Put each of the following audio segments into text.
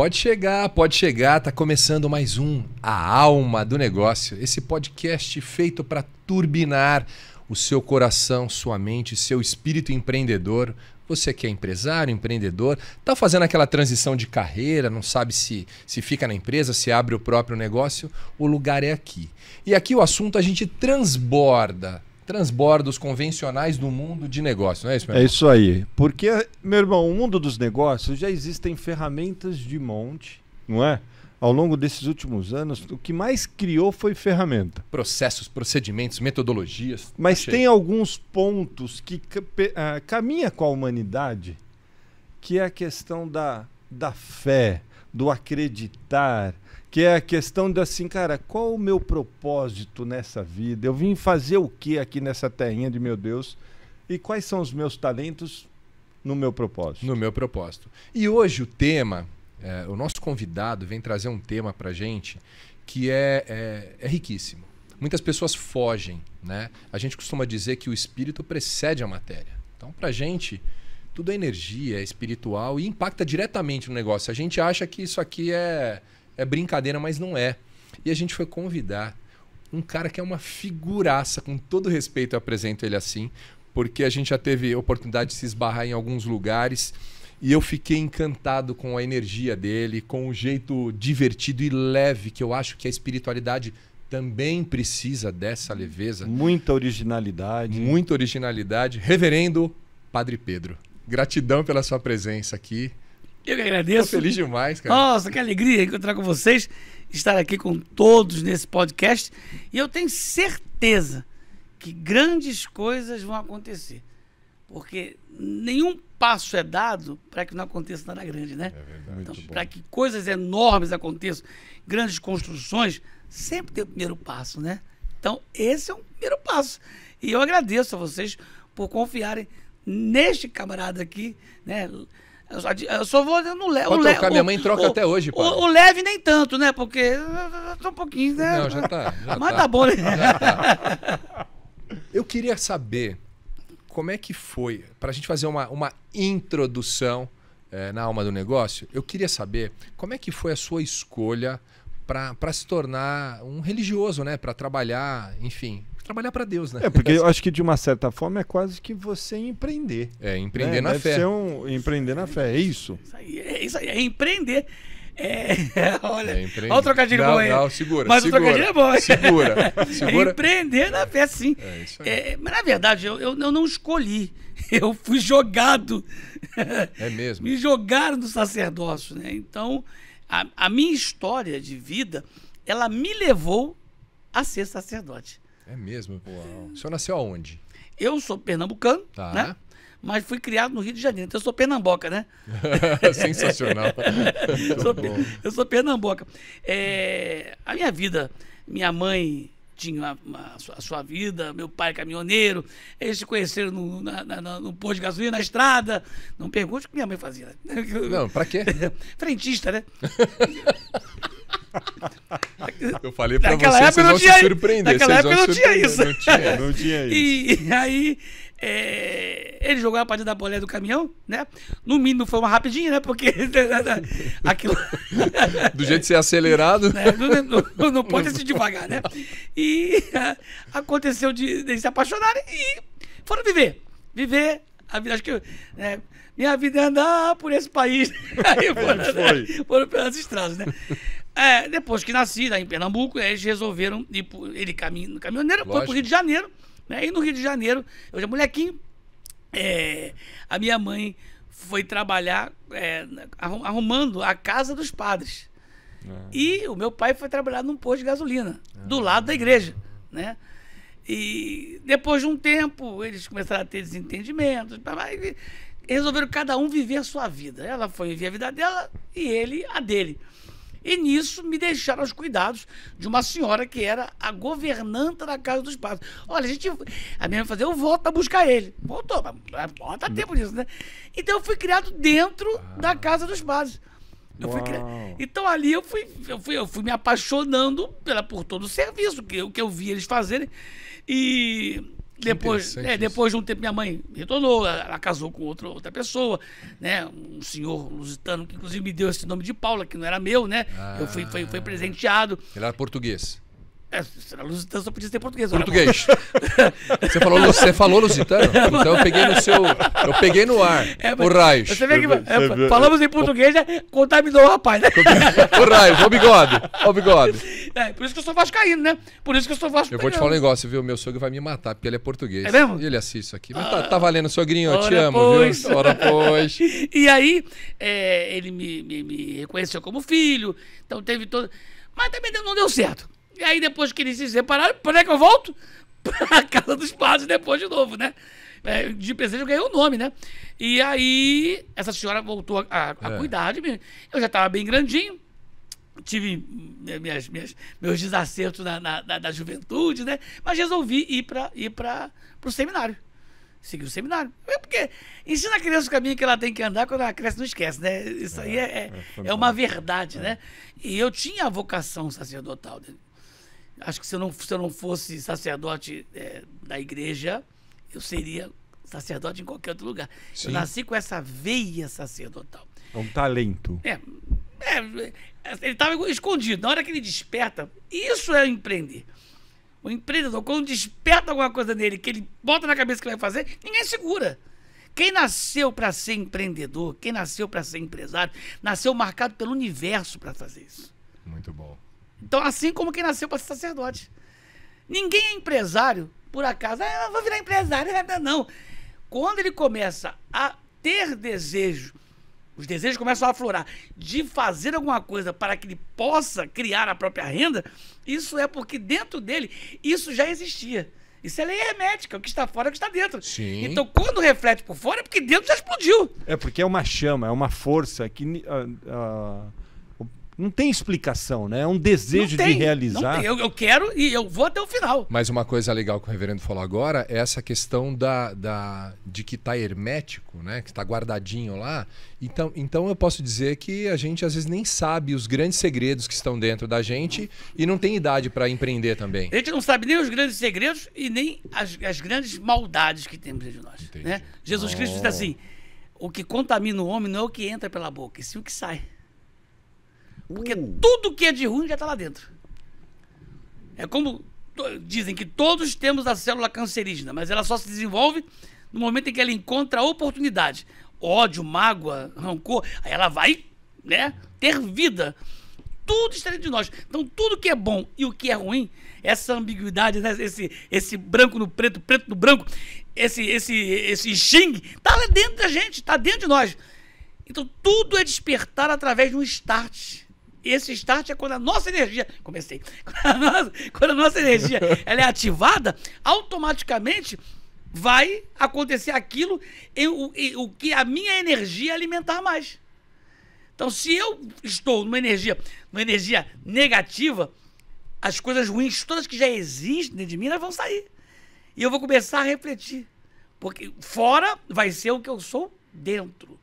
Pode chegar, pode chegar, tá começando mais um A Alma do Negócio, esse podcast feito para turbinar o seu coração, sua mente, seu espírito empreendedor. Você que é empresário, empreendedor, tá fazendo aquela transição de carreira, não sabe se se fica na empresa, se abre o próprio negócio, o lugar é aqui. E aqui o assunto a gente transborda transbordos convencionais do mundo de negócio, não é isso, meu é irmão? É isso aí. Porque, meu irmão, o mundo dos negócios já existem ferramentas de monte, não é? Ao longo desses últimos anos, o que mais criou foi ferramenta. Processos, procedimentos, metodologias. Mas achei. tem alguns pontos que uh, caminha com a humanidade, que é a questão da, da fé, do acreditar, que é a questão de assim, cara, qual o meu propósito nessa vida? Eu vim fazer o que aqui nessa terrinha de meu Deus? E quais são os meus talentos no meu propósito? No meu propósito. E hoje o tema, é, o nosso convidado vem trazer um tema pra gente que é, é, é riquíssimo. Muitas pessoas fogem, né? A gente costuma dizer que o espírito precede a matéria. Então, pra gente, tudo é energia, é espiritual e impacta diretamente no negócio. A gente acha que isso aqui é é brincadeira, mas não é. E a gente foi convidar um cara que é uma figuraça, com todo respeito eu apresento ele assim, porque a gente já teve oportunidade de se esbarrar em alguns lugares e eu fiquei encantado com a energia dele, com o jeito divertido e leve que eu acho que a espiritualidade também precisa dessa leveza. Muita originalidade. Muita originalidade. Reverendo Padre Pedro, gratidão pela sua presença aqui. Eu que agradeço. feliz demais, cara. Nossa, que alegria encontrar com vocês, estar aqui com todos nesse podcast. E eu tenho certeza que grandes coisas vão acontecer. Porque nenhum passo é dado para que não aconteça nada grande, né? É verdade. Então, para que coisas enormes aconteçam, grandes construções, sempre tem o primeiro passo, né? Então, esse é o primeiro passo. E eu agradeço a vocês por confiarem neste camarada aqui, né? Eu só vou no leve. Pode trocar, o, minha mãe troca o, até hoje, pô. O, o, leve nem tanto, né? Porque só um pouquinho, né? Não, já tá. Já Mas tá, tá bom, né? Tá. Eu queria saber como é que foi, para a gente fazer uma, uma introdução é, na alma do negócio, eu queria saber como é que foi a sua escolha para se tornar um religioso, né? Para trabalhar, enfim, trabalhar para Deus, né? É, porque eu acho que de uma certa forma é quase que você empreender. É, né? empreender né? na Deve fé. Ser um, empreender na fé, é isso? Isso aí, é, isso aí, é empreender. É, olha, é olha o trocadilho não, bom aí. Não, segura, Mas segura, o trocadilho é bom. Segura, é segura. É empreender na fé, sim. É isso aí. É, mas na verdade, eu, eu, eu, não escolhi. Eu fui jogado. É mesmo. Me jogaram do sacerdócio, né? Então, a, a minha história de vida, ela me levou a ser sacerdote. É mesmo? pô. O senhor nasceu aonde? Eu sou pernambucano, tá. né? Mas fui criado no Rio de Janeiro. Então eu sou pernamboca, né? Sensacional. sou, eu sou pernamboca. É, a minha vida, minha mãe tinha a, a, sua vida, meu pai caminhoneiro, eles se conheceram no, na, na, no posto de gasolina, na estrada. Não pergunte o que minha mãe fazia. Não, pra quê? Frentista, né? Eu falei pra vocês, vocês não tinha, se surpreender. Naquela época não tinha isso. Não tinha, não tinha isso. E, aí, é, ele jogou a partida da boleia do caminhão, né? No mínimo foi uma rapidinha, né? Porque aquilo... Do jeito de ser acelerado. Né? Não, não, não, pode é ser devagar, né? E aconteceu de, de se apaixonarem e foram viver. Viver a vida, acho que... É, minha vida é andar por esse país. Aí foram, né? foram pelas estradas, né? É, depois que nasci, lá em Pernambuco, eles resolveram ir pro, ele caminho, caminhoneiro, Lógico. foi pro Rio de Janeiro, né? E no Rio de Janeiro, eu já molequinho, é, a minha mãe foi trabalhar é, arrumando a casa dos padres. É. E o meu pai foi trabalhar num posto de gasolina, do ah. lado da igreja, né? E depois de um tempo, eles começaram a ter desentendimentos, resolveram cada um viver a sua vida. Ela foi viver a vida dela e ele a dele. E nisso me deixaram aos cuidados de uma senhora que era a governanta da Casa dos Passos. Olha, a gente. A minha fazer, eu volto pra buscar ele. Voltou, mas bota é, tá tempo nisso, né? Então eu fui criado dentro ah. da Casa dos Passos. Então ali eu fui, eu fui, eu fui me apaixonando pela, por todo o serviço, que, o que eu vi eles fazerem. E depois, é, depois de um tempo, minha mãe retornou, ela, ela casou com outro, outra pessoa, né? Um senhor lusitano que, inclusive, me deu esse nome de Paula, que não era meu, né? Ah, eu fui, fui, fui presenteado. Ele era português. É, lusitano só podia ser português. Português. você, falou, você falou lusitano? É, então eu peguei no seu. Eu peguei no ar. É, o raio. Você vê que é, é, falamos em português, já contaminou o rapaz, né? o raio, o bigode. O bigode. É, por isso que eu sou vascaíno, né? Por isso que eu sou vascaíno. Eu vou te falar um negócio, viu? Meu sogro vai me matar, porque ele é português. É mesmo? E ele assiste isso aqui. Mas tá, tá, valendo, sogrinho, eu te amo, pois. viu? Ora pois. E aí, é, ele me, me, me reconheceu como filho, então teve todo. Mas também não deu certo. E aí depois que eles se separaram, pra onde é que eu volto? Pra Casa dos Padres depois de novo, né? É, de presente eu ganhei o um nome, né? E aí essa senhora voltou a, a é. cuidar de mim. Eu já estava bem grandinho, tive minhas, minhas, meus desacertos na, na, na, na juventude, né? Mas resolvi ir para ir para o seminário. Seguir o seminário. É porque ensina a criança o caminho que ela tem que andar quando ela cresce, não esquece, né? Isso é, aí é, é, é, é uma verdade, né? E eu tinha a vocação sacerdotal. Né? Acho que se eu não, se eu não fosse sacerdote é, da igreja, eu seria sacerdote em qualquer outro lugar. Sim. Eu nasci com essa veia sacerdotal. É um talento. É. é ele estava escondido. Na hora que ele desperta, isso é empreender. O empreendedor, quando desperta alguma coisa nele que ele bota na cabeça que vai fazer, ninguém segura. Quem nasceu para ser empreendedor, quem nasceu para ser empresário, nasceu marcado pelo universo para fazer isso. Muito bom. Então, assim como quem nasceu para ser sacerdote. Ninguém é empresário, por acaso. Ah, eu vou virar empresário. Não. Quando ele começa a ter desejo, os desejos começam a aflorar, de fazer alguma coisa para que ele possa criar a própria renda, isso é porque dentro dele isso já existia. Isso é lei hermética, o que está fora é o que está dentro. Sim. Então, quando reflete por fora, é porque dentro já explodiu. É porque é uma chama, é uma força que. Uh, uh não tem explicação, né? É um desejo tem, de realizar. Eu, eu, quero e eu vou até o final. Mas uma coisa legal que o reverendo falou agora é essa questão da, da de que está hermético, né? Que está guardadinho lá. Então, então eu posso dizer que a gente às vezes nem sabe os grandes segredos que estão dentro da gente e não tem idade para empreender também. A gente não sabe nem os grandes segredos e nem as, as grandes maldades que temos dentro de nós. Né? Jesus oh. Cristo diz assim: o que contamina o homem não é o que entra pela boca, e sim o que sai. Porque uh. tudo que é de ruim já está lá dentro. É como dizem que todos temos a célula cancerígena, mas ela só se desenvolve no momento em que ela encontra a oportunidade. Ódio, mágoa, rancor, aí ela vai né, ter vida. Tudo está dentro de nós. Então, tudo que é bom e o que é ruim, essa ambiguidade, né, esse, esse branco no preto, preto no branco, esse, esse, esse xing, está lá dentro da gente, está dentro de nós. Então, tudo é despertar através de um start. Esse start é quando a nossa energia. Comecei. Quando a nossa, quando a nossa energia ela é ativada, automaticamente vai acontecer aquilo em, em, o que a minha energia alimentar mais. Então, se eu estou numa energia, numa energia negativa, as coisas ruins, todas que já existem dentro de mim, elas vão sair. E eu vou começar a refletir. Porque fora vai ser o que eu sou dentro.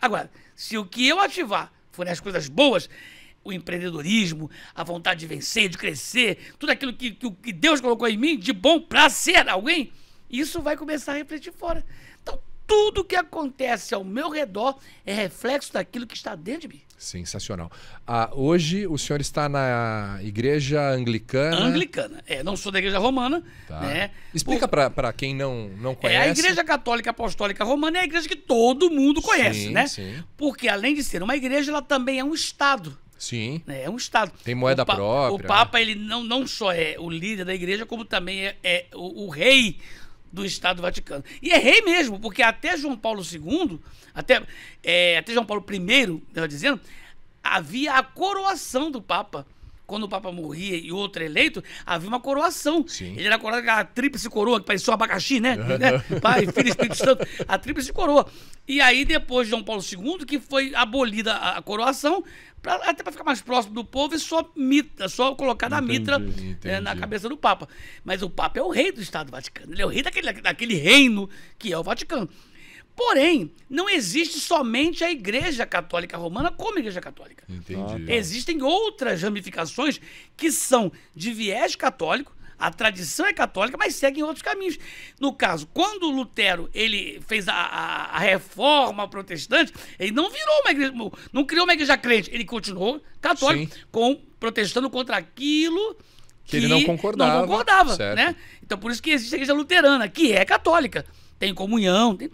Agora, se o que eu ativar forem as coisas boas, o empreendedorismo, a vontade de vencer, de crescer, tudo aquilo que, que Deus colocou em mim de bom para ser alguém, isso vai começar a refletir fora. Então, tudo que acontece ao meu redor é reflexo daquilo que está dentro de mim. Sensacional. Ah, hoje o senhor está na igreja anglicana. Anglicana, é, não sou da igreja romana. Tá. Né? Explica Por... para quem não, não conhece. É, a igreja católica apostólica romana é a igreja que todo mundo conhece, sim, né? Sim. Porque além de ser uma igreja, ela também é um Estado. Sim. Né? É um Estado. Tem moeda o própria. O Papa, né? ele não, não só é o líder da igreja, como também é, é o, o, rei do Estado do Vaticano. E é rei mesmo, porque até João Paulo II, até, é, até João Paulo I, melhor dizendo, havia a coroação do Papa quando o Papa morria e outro eleito, havia uma coroação. Sim. Ele era coroado com a tríplice coroa, que parecia só abacaxi, né? né? Pai, Filho e Espírito Santo, a tríplice coroa. E aí, depois de João Paulo II, que foi abolida a, a coroação, pra, até para ficar mais próximo do povo, e só, mitra, só colocada entendi, a mitra É, na cabeça do Papa. Mas o Papa é o rei do Estado do Vaticano, ele é o rei daquele, daquele reino que é o Vaticano. Porém, não existe somente a Igreja Católica Romana como Igreja Católica. Entendi. Existem outras ramificações que são de viés católico, a tradição é católica, mas seguem outros caminhos. No caso, quando Lutero ele fez a, a, a reforma protestante, ele não virou uma igreja, não criou uma igreja crente, ele continuou católico, com, protestando contra aquilo que, que ele não concordava. Não concordava né? Então, por isso que existe a igreja luterana, que é católica tem comunhão. Tem...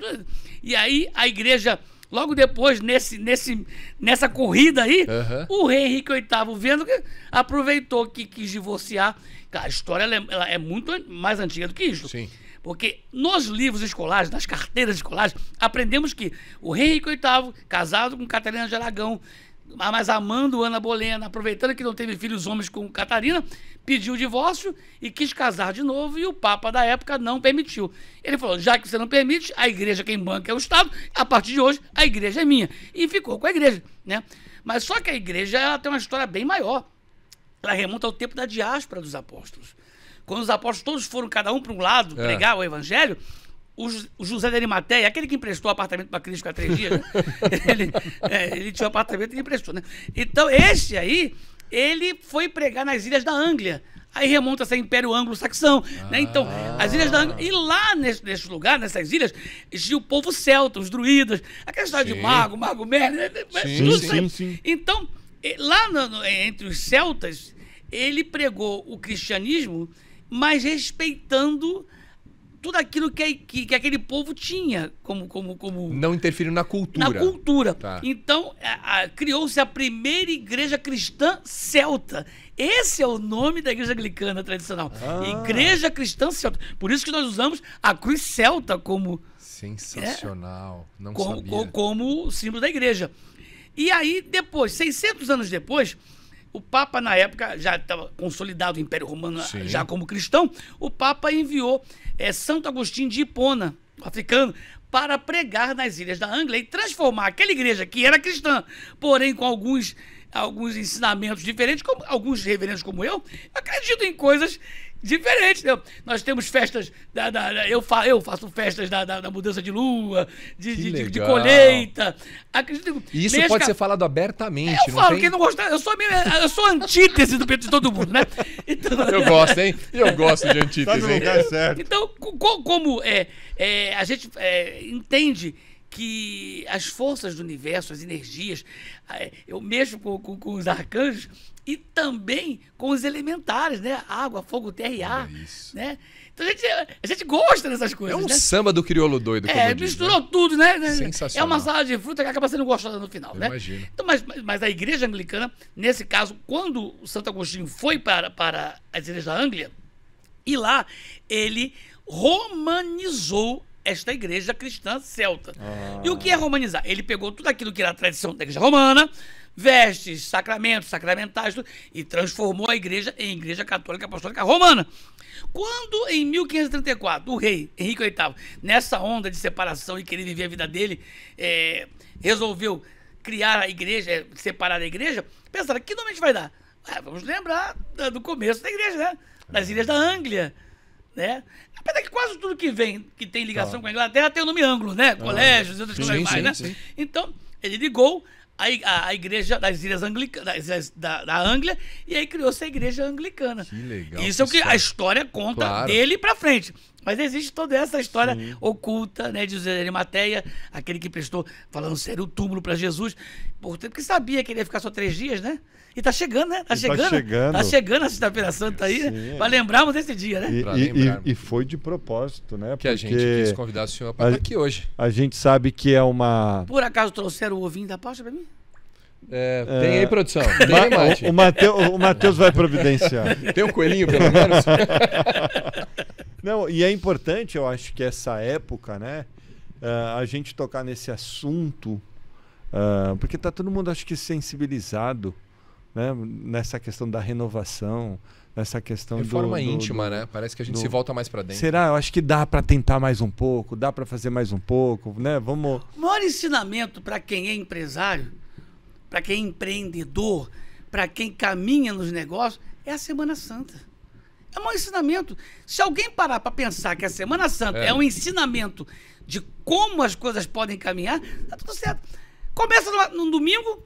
E aí a igreja, logo depois, nesse, nesse, nessa corrida aí, uhum. o rei Henrique VIII, vendo que aproveitou que quis divorciar. Cara, a história ela é, ela é, muito mais antiga do que isso. Sim. Porque nos livros escolares, nas carteiras escolares, aprendemos que o rei Henrique VIII, casado com Catarina de Aragão, ah, mas amando Ana Bolena, aproveitando que não teve filhos homens com Catarina, pediu o divórcio e quis casar de novo e o Papa da época não permitiu. Ele falou: já que você não permite, a igreja quem banca é o Estado, a partir de hoje a igreja é minha. E ficou com a igreja, né? Mas só que a igreja ela tem uma história bem maior. Ela remonta ao tempo da diáspora dos apóstolos. Quando os apóstolos todos foram, cada um para um lado, é. pregar o evangelho, o, José de Arimateia, aquele que emprestou o apartamento para Cristo há três dias, né? ele, é, ele, tinha um apartamento e emprestou, né? Então, esse aí, ele foi pregar nas ilhas da Anglia. Aí remonta esse Império Anglo-Saxão, ah. né? Então, as ilhas da Anglia... E lá, nesse, nesse lugar, nessas ilhas, existia o povo celta, os druidas, aquela história sim. de mago, mago merda, né? sim, sim, sim. Então, lá no, entre os celtas, ele pregou o cristianismo, mas respeitando tudo aquilo que, que, que, aquele povo tinha como, como, como. Não interferiu na cultura. Na cultura. Tá. Então, criou-se a primeira igreja cristã celta. Esse é o nome da igreja anglicana tradicional. Ah. Igreja cristã celta. Por isso que nós usamos a cruz celta como. Sensacional. É, Não como, sabia. Como, como símbolo da igreja. E aí, depois, 600 anos depois, o Papa, na época, já estava consolidado o Império Romano Sim. já como cristão, o Papa enviou é, Santo Agostinho de Hipona, africano, para pregar nas ilhas da Anglia e transformar aquela igreja que era cristã, porém com alguns, alguns ensinamentos diferentes, como alguns reverendos como eu, acreditam em coisas diferente. Né? Nós temos festas. Da, da, eu, fa, eu faço festas da, da, da mudança de lua, de, de, de, de, colheita. Acredito, e isso pode ser falado abertamente. Eu falo, tem... quem não gostar, eu sou, minha, eu sou antítese do Pedro de todo mundo, né? Então... Eu gosto, hein? Eu gosto de antítese. Tá certo. Então, como é, é, a gente é, entende que as forças do universo, as energias, é, eu mexo com, com, com os arcanjos, e também com os elementares, né? Água, fogo, terra e ar. Isso. né? Então a gente, a gente gosta dessas coisas. É um né? samba do crioulo doido. É, né? misturou né? tudo, né? Sensacional. É uma salada de fruta que acaba sendo gostosa no final, Eu né? Imagino. Então, mas, mas a igreja anglicana, nesse caso, quando o Santo Agostinho foi para, para a igreja da Anglia, e lá ele romanizou esta igreja cristã celta. Ah. E o que é romanizar? Ele pegou tudo aquilo que era a tradição da igreja romana vestes, sacramentos, sacramentais, e transformou a igreja em igreja católica apostólica romana. Quando, em 1534, o rei Henrique VIII, nessa onda de separação e querer viver a vida dele, é, resolveu criar a igreja, é, separar a igreja, pensaram, que nome a gente vai dar? Ah, vamos lembrar do começo da igreja, né? Das ilhas da Anglia, né? Apesar que quase tudo que vem, que tem ligação tá. com a Inglaterra, tem o nome anglo, né? Ah, Colégios, ah. outras coisas mais, sim, né? Sim. Então, ele ligou a, a igreja das Ilhas Anglicanas, da, da Anglia, e aí criou-se a igreja anglicana. Que legal. Isso é o que a história conta claro. dele pra frente. Mas existe toda essa história Sim. oculta, né, de José de Arimateia, aquele que prestou, falando sério, o túmulo para Jesus, porque sabia que ele ia ficar só três dias, né? E tá chegando, né? Tá, tá chegando. Tá chegando. Tá chegando a sexta-feira santa aí, para né? É. lembrarmos desse dia, né? E, e, e, foi de propósito, né? Que a gente quis convidar o senhor para estar tá aqui hoje. A gente sabe que é uma. Por acaso trouxeram o ovinho da Páscoa para mim? É, tem aí, produção. É. Tem o, o Matheus vai providenciar. Tem um coelhinho, pelo menos? Não, e é importante, eu acho que essa época, né? Uh, a gente tocar nesse assunto, uh, porque tá todo mundo, acho que, sensibilizado né, nessa questão da renovação, nessa questão de forma íntima, do, né? Parece que a gente do... se volta mais para dentro. Será? Eu acho que dá para tentar mais um pouco, dá para fazer mais um pouco, né? Vamos. O maior ensinamento para quem é empresário, para quem é empreendedor, para quem caminha nos negócios é a Semana Santa. É um ensinamento. Se alguém parar para pensar que a Semana Santa é. é. um ensinamento de como as coisas podem caminhar, tá tudo certo. Começa no, no domingo,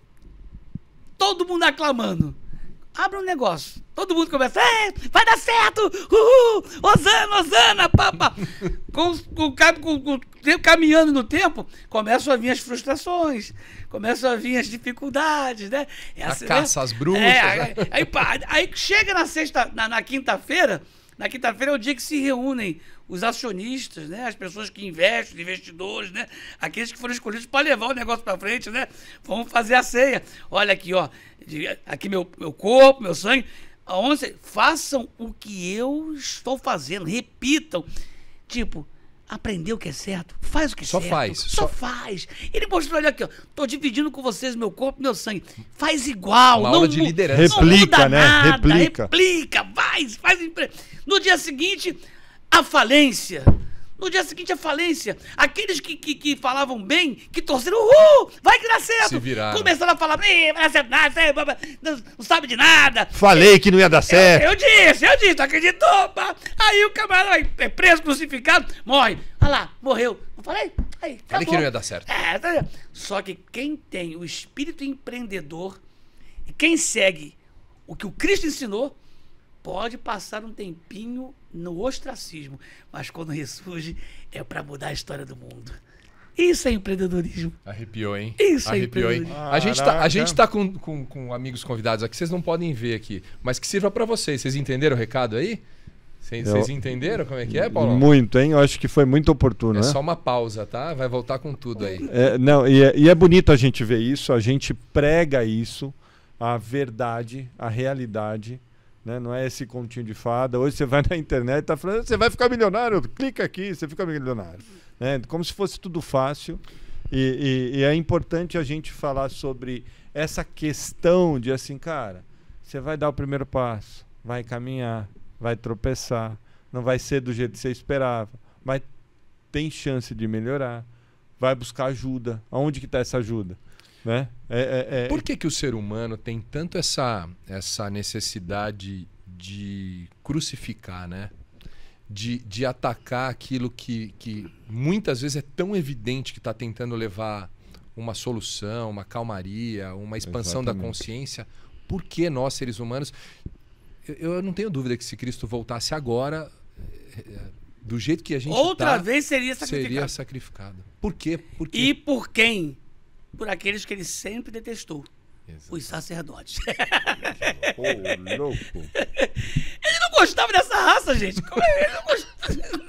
todo mundo aclamando. Abre um negócio. Todo mundo começa, é, vai dar certo! Uhul! Osana, Osana, papa, com, com, com, com, caminhando no tempo, começam a vir as frustrações, começam a vir as dificuldades, né? Essa, é a assim, né? caça né? às bruxas. É, né? aí, aí, aí, chega na sexta, na, na quinta-feira, na quinta-feira é o dia que se reúnem os acionistas, né? as pessoas que investem, os investidores, né? aqueles que foram escolhidos para levar o negócio para frente, né? Vamos fazer a ceia. Olha aqui, ó aqui meu, meu corpo, meu sangue, aonde façam o que eu estou fazendo, repitam. Tipo, aprendeu o que é certo, faz o que é só certo. Faz, só, só faz. Ele mostrou ali aqui, ó. Tô dividindo com vocês meu corpo, meu sangue. Faz igual. Uma não de liderança. Replica, né? Nada, replica. Replica, faz, faz. No dia seguinte, a falência. No dia seguinte, a falência. Aqueles que, que, que falavam bem, que torceram, uhul, vai que dá certo. Se viraram. Começaram a falar, vai dar certo não, não sabe de nada. Falei que não ia dar certo. Eu, eu disse, eu disse, tu acreditou? Aí o camarada é preso, crucificado, morre. Olha lá, morreu. Não falei? Aí, falei que não ia dar certo. É, tá... Só que quem tem o espírito empreendedor, quem segue o que o Cristo ensinou, pode passar um tempinho no ostracismo, mas quando ressurge é para mudar a história do mundo. Isso é empreendedorismo. Arrepiou, hein? Isso é Arrepiou, é empreendedorismo. Hein? A gente tá, a gente tá com, com, com amigos convidados aqui, vocês não podem ver aqui, mas que sirva para vocês. Vocês entenderam o recado aí? Vocês entenderam como é que é, Paulo? Muito, hein? Eu acho que foi muito oportuno. É né? só uma pausa, tá? Vai voltar com tudo aí. É, não, e é, e é bonito a gente ver isso, a gente prega isso, a verdade, a realidade né? Não é esse continho de fada. Hoje você vai na internet e tá falando, você vai ficar milionário, clica aqui, você fica milionário. Né? Como se fosse tudo fácil. E, e, e é importante a gente falar sobre essa questão de assim, cara, você vai dar o primeiro passo, vai caminhar, vai tropeçar, não vai ser do jeito que você esperava, mas tem chance de melhorar, vai buscar ajuda. Aonde que está essa ajuda? Né? É, é, é... Por que, que o ser humano tem tanto essa, essa necessidade de crucificar, né? De, de atacar aquilo que, que muitas vezes é tão evidente que está tentando levar uma solução, uma calmaria, uma expansão Exatamente. da consciência. Por que nós, seres humanos. Eu, eu não tenho dúvida que se Cristo voltasse agora, eh, do jeito que a gente Outra tá, vez seria sacrificado. Seria sacrificado. Por quê? Por quê? E por quem? por aqueles que ele sempre detestou. Exato. Os sacerdotes. Oh, louco. Ele não gostava dessa raça, gente. É? Ele não gostava.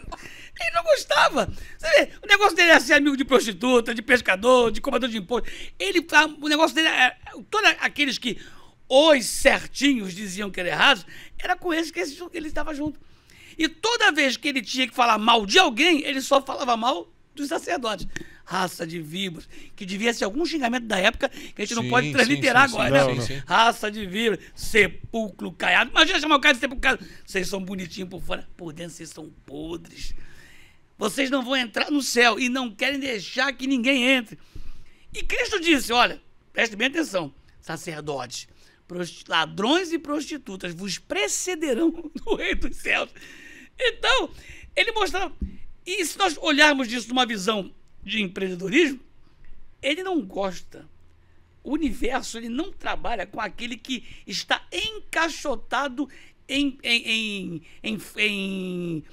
Ele não gostava. Vê, o negócio dele era é ser amigo de prostituta, de pescador, de comandante de imposto. Ele, tá, o negócio dele era. É, todos aqueles que os certinhos diziam que era errado, era com esses que ele estava junto. E toda vez que ele tinha que falar mal de alguém, ele só falava mal dos sacerdotes. Raça de víboras, que devia ser algum xingamento da época que a gente sim, não pode transliterar sim, sim, agora, né? Não. Raça de víboras, sepulcro caiado. Imagina chamar o cara de sepulcro caiado. Vocês são bonitinhos por fora, por dentro vocês são podres. Vocês não vão entrar no céu e não querem deixar que ninguém entre. E Cristo disse: olha, preste bem atenção, sacerdotes, ladrões e prostitutas vos precederão no reino dos céus. Então, ele mostrava. E se nós olharmos disso numa visão de empreendedorismo, ele não gosta. O universo ele não trabalha com aquele que está encaixotado em, em, em, em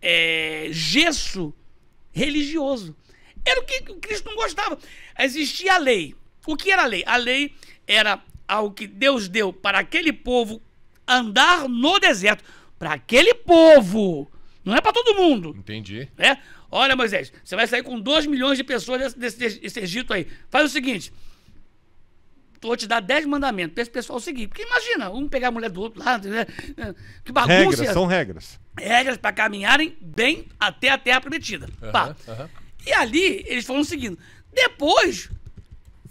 é, gesso religioso. Era o que Cristo não gostava. Existia a lei. O que era a lei? A lei era algo que Deus deu para aquele povo andar no deserto. Para aquele povo. Não é para todo mundo. Entendi. Né? Olha, Moisés, você vai sair com 2 milhões de pessoas desse, desse, desse Egito aí. Faz o seguinte: vou te dar 10 mandamentos para esse pessoal seguir. Porque imagina, um pegar a mulher do outro lá, né? que bagunça. Regras, são regras. Regras para caminharem bem até a terra prometida. Uhum, Pá. Uhum. E ali eles foram seguindo. Depois,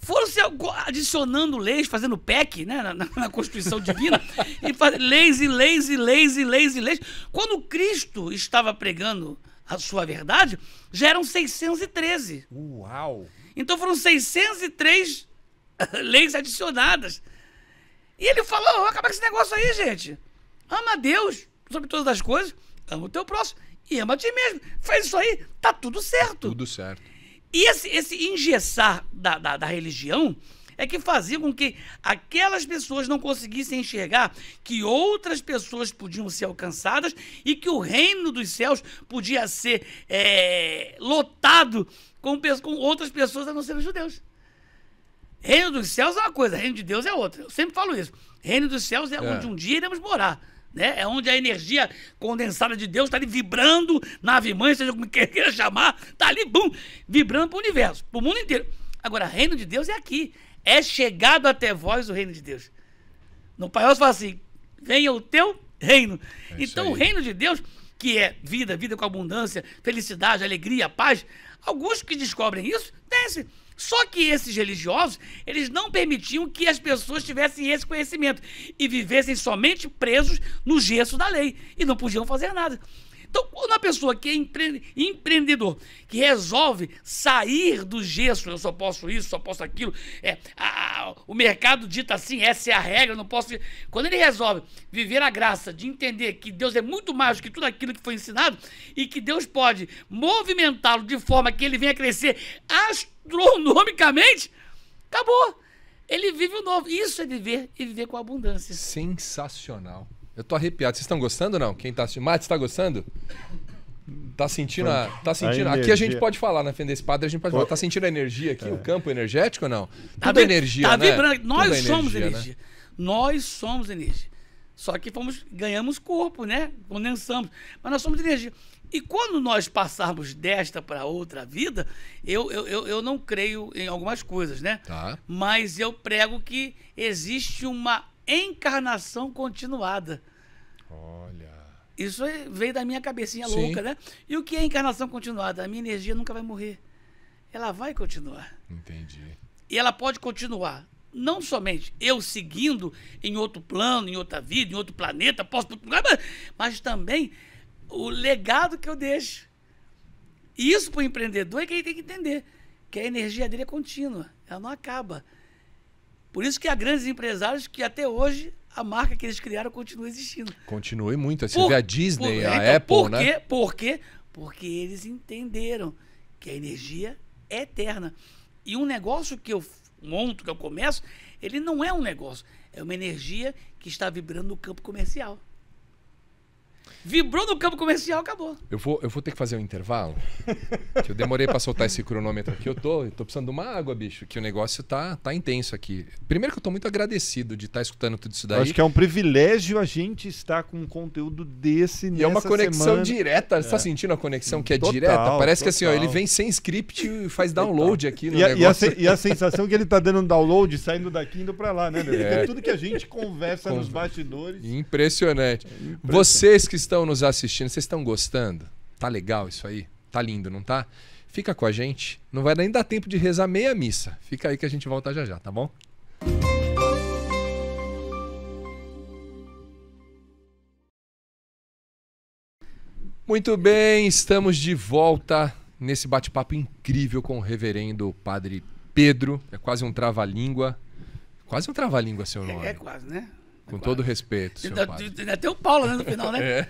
foram se adicionando leis, fazendo PEC, né, na, na Constituição Divina, e faz, leis e leis e leis e leis e leis. Quando Cristo estava pregando a sua verdade, já eram 613. Uau! Então foram 603 leis adicionadas. E ele falou: vamos acabar com esse negócio aí, gente. Ama a Deus sobre todas as coisas, ama o teu próximo e ama a ti mesmo. Faz isso aí, tá tudo certo. Tudo certo. E esse, esse engessar da, da, da religião é que fazia com que aquelas pessoas não conseguissem enxergar que outras pessoas podiam ser alcançadas e que o reino dos céus podia ser é, lotado com, com, outras pessoas a não ser os judeus. Reino dos céus é uma coisa, reino de Deus é outra. Eu sempre falo isso. Reino dos céus é, é. onde um dia iremos morar né? É onde a energia condensada de Deus está ali vibrando, nave mãe, seja como queira chamar, está ali, bum, vibrando para o universo, para o mundo inteiro. Agora, reino de Deus é aqui. É chegado até vós o reino de Deus. No Pai Nosso fala assim: venha o teu reino. É então, o reino de Deus, que é vida, vida com abundância, felicidade, alegria, paz, alguns que descobrem isso, descem. Só que esses religiosos, eles não permitiam que as pessoas tivessem esse conhecimento e vivessem somente presos no gesso da lei e não podiam fazer nada. Então, quando a pessoa que é empre empreendedor, que resolve sair do gesso, eu só posso isso, só posso aquilo, é, o mercado dita assim, essa é a regra, não posso. Quando ele resolve viver a graça de entender que Deus é muito mais do que tudo aquilo que foi ensinado e que Deus pode movimentá-lo de forma que ele venha crescer astro astronomicamente, acabou. Ele vive o novo. Isso é viver e viver com abundância. Sensacional. Eu tô arrepiado. Vocês estão gostando ou não? Quem tá assistindo? Matos, tá gostando? Tá sentindo a. Tá sentindo. A aqui a gente pode falar, na né? Fender Espada, a gente pode falar. Tá sentindo a energia aqui, é. o campo energético ou não? Tá Tudo é vi... energia, tá né? vibrando. Nós Tudo é somos energia. Né? energia. Né? Nós somos energia. Só que fomos, ganhamos corpo, né? Condensamos. Mas nós somos energia. E quando nós passarmos desta para outra vida, eu, eu, eu, eu, não creio em algumas coisas, né? Tá. Mas eu prego que existe uma encarnação continuada. Olha. Isso veio da minha cabecinha Sim. louca, né? E o que é encarnação continuada? A minha energia nunca vai morrer. Ela vai continuar. Entendi. E ela pode continuar. Não somente eu seguindo em outro plano, em outra vida, em outro planeta, posso. Mas também o legado que eu deixo. E isso para o empreendedor é que ele tem que entender que a energia dele é contínua, ela não acaba. Por isso que há grandes empresários que até hoje a marca que eles criaram continua existindo. Continue muito. Você assim, por, vê a Disney, por, a então, Apple, por né? Por quê? Porque eles entenderam que a energia é eterna. E um negócio que eu monto, que eu começo, ele não é um negócio. É uma energia que está vibrando no campo comercial. Vibrou no campo comercial, acabou. Eu vou, eu vou ter que fazer um intervalo. que eu demorei para soltar esse cronômetro aqui. Eu tô, eu tô precisando de uma água, bicho. Que o negócio tá, tá intenso aqui. Primeiro que eu tô muito agradecido de estar tá escutando tudo isso daí. Eu acho que é um privilégio a gente estar com um conteúdo desse nessa E é uma conexão semana. direta. Você tá é. tá sentindo a conexão que é total, direta? Parece total. que assim, ó, ele vem sem script e faz download aqui no e a, negócio. E a, e a sensação que ele tá dando um download saindo daqui indo para lá, né? É. é. tudo que a gente conversa Conver... nos bastidores. Impressionante. É impressionante. Vocês que estão nos assistindo, vocês estão gostando? Tá legal isso aí? Tá lindo, não tá? Fica com a gente. Não vai nem dar tempo de rezar meia missa. Fica aí que a gente volta já já, tá bom? Muito bem, estamos de volta nesse bate-papo incrível com o reverendo Padre Pedro. É quase um trava-língua. Quase um trava-língua, seu é, nome. É, é quase, né? Com todo respeito, senhor ainda, tem o Paulo né, no final, né? É.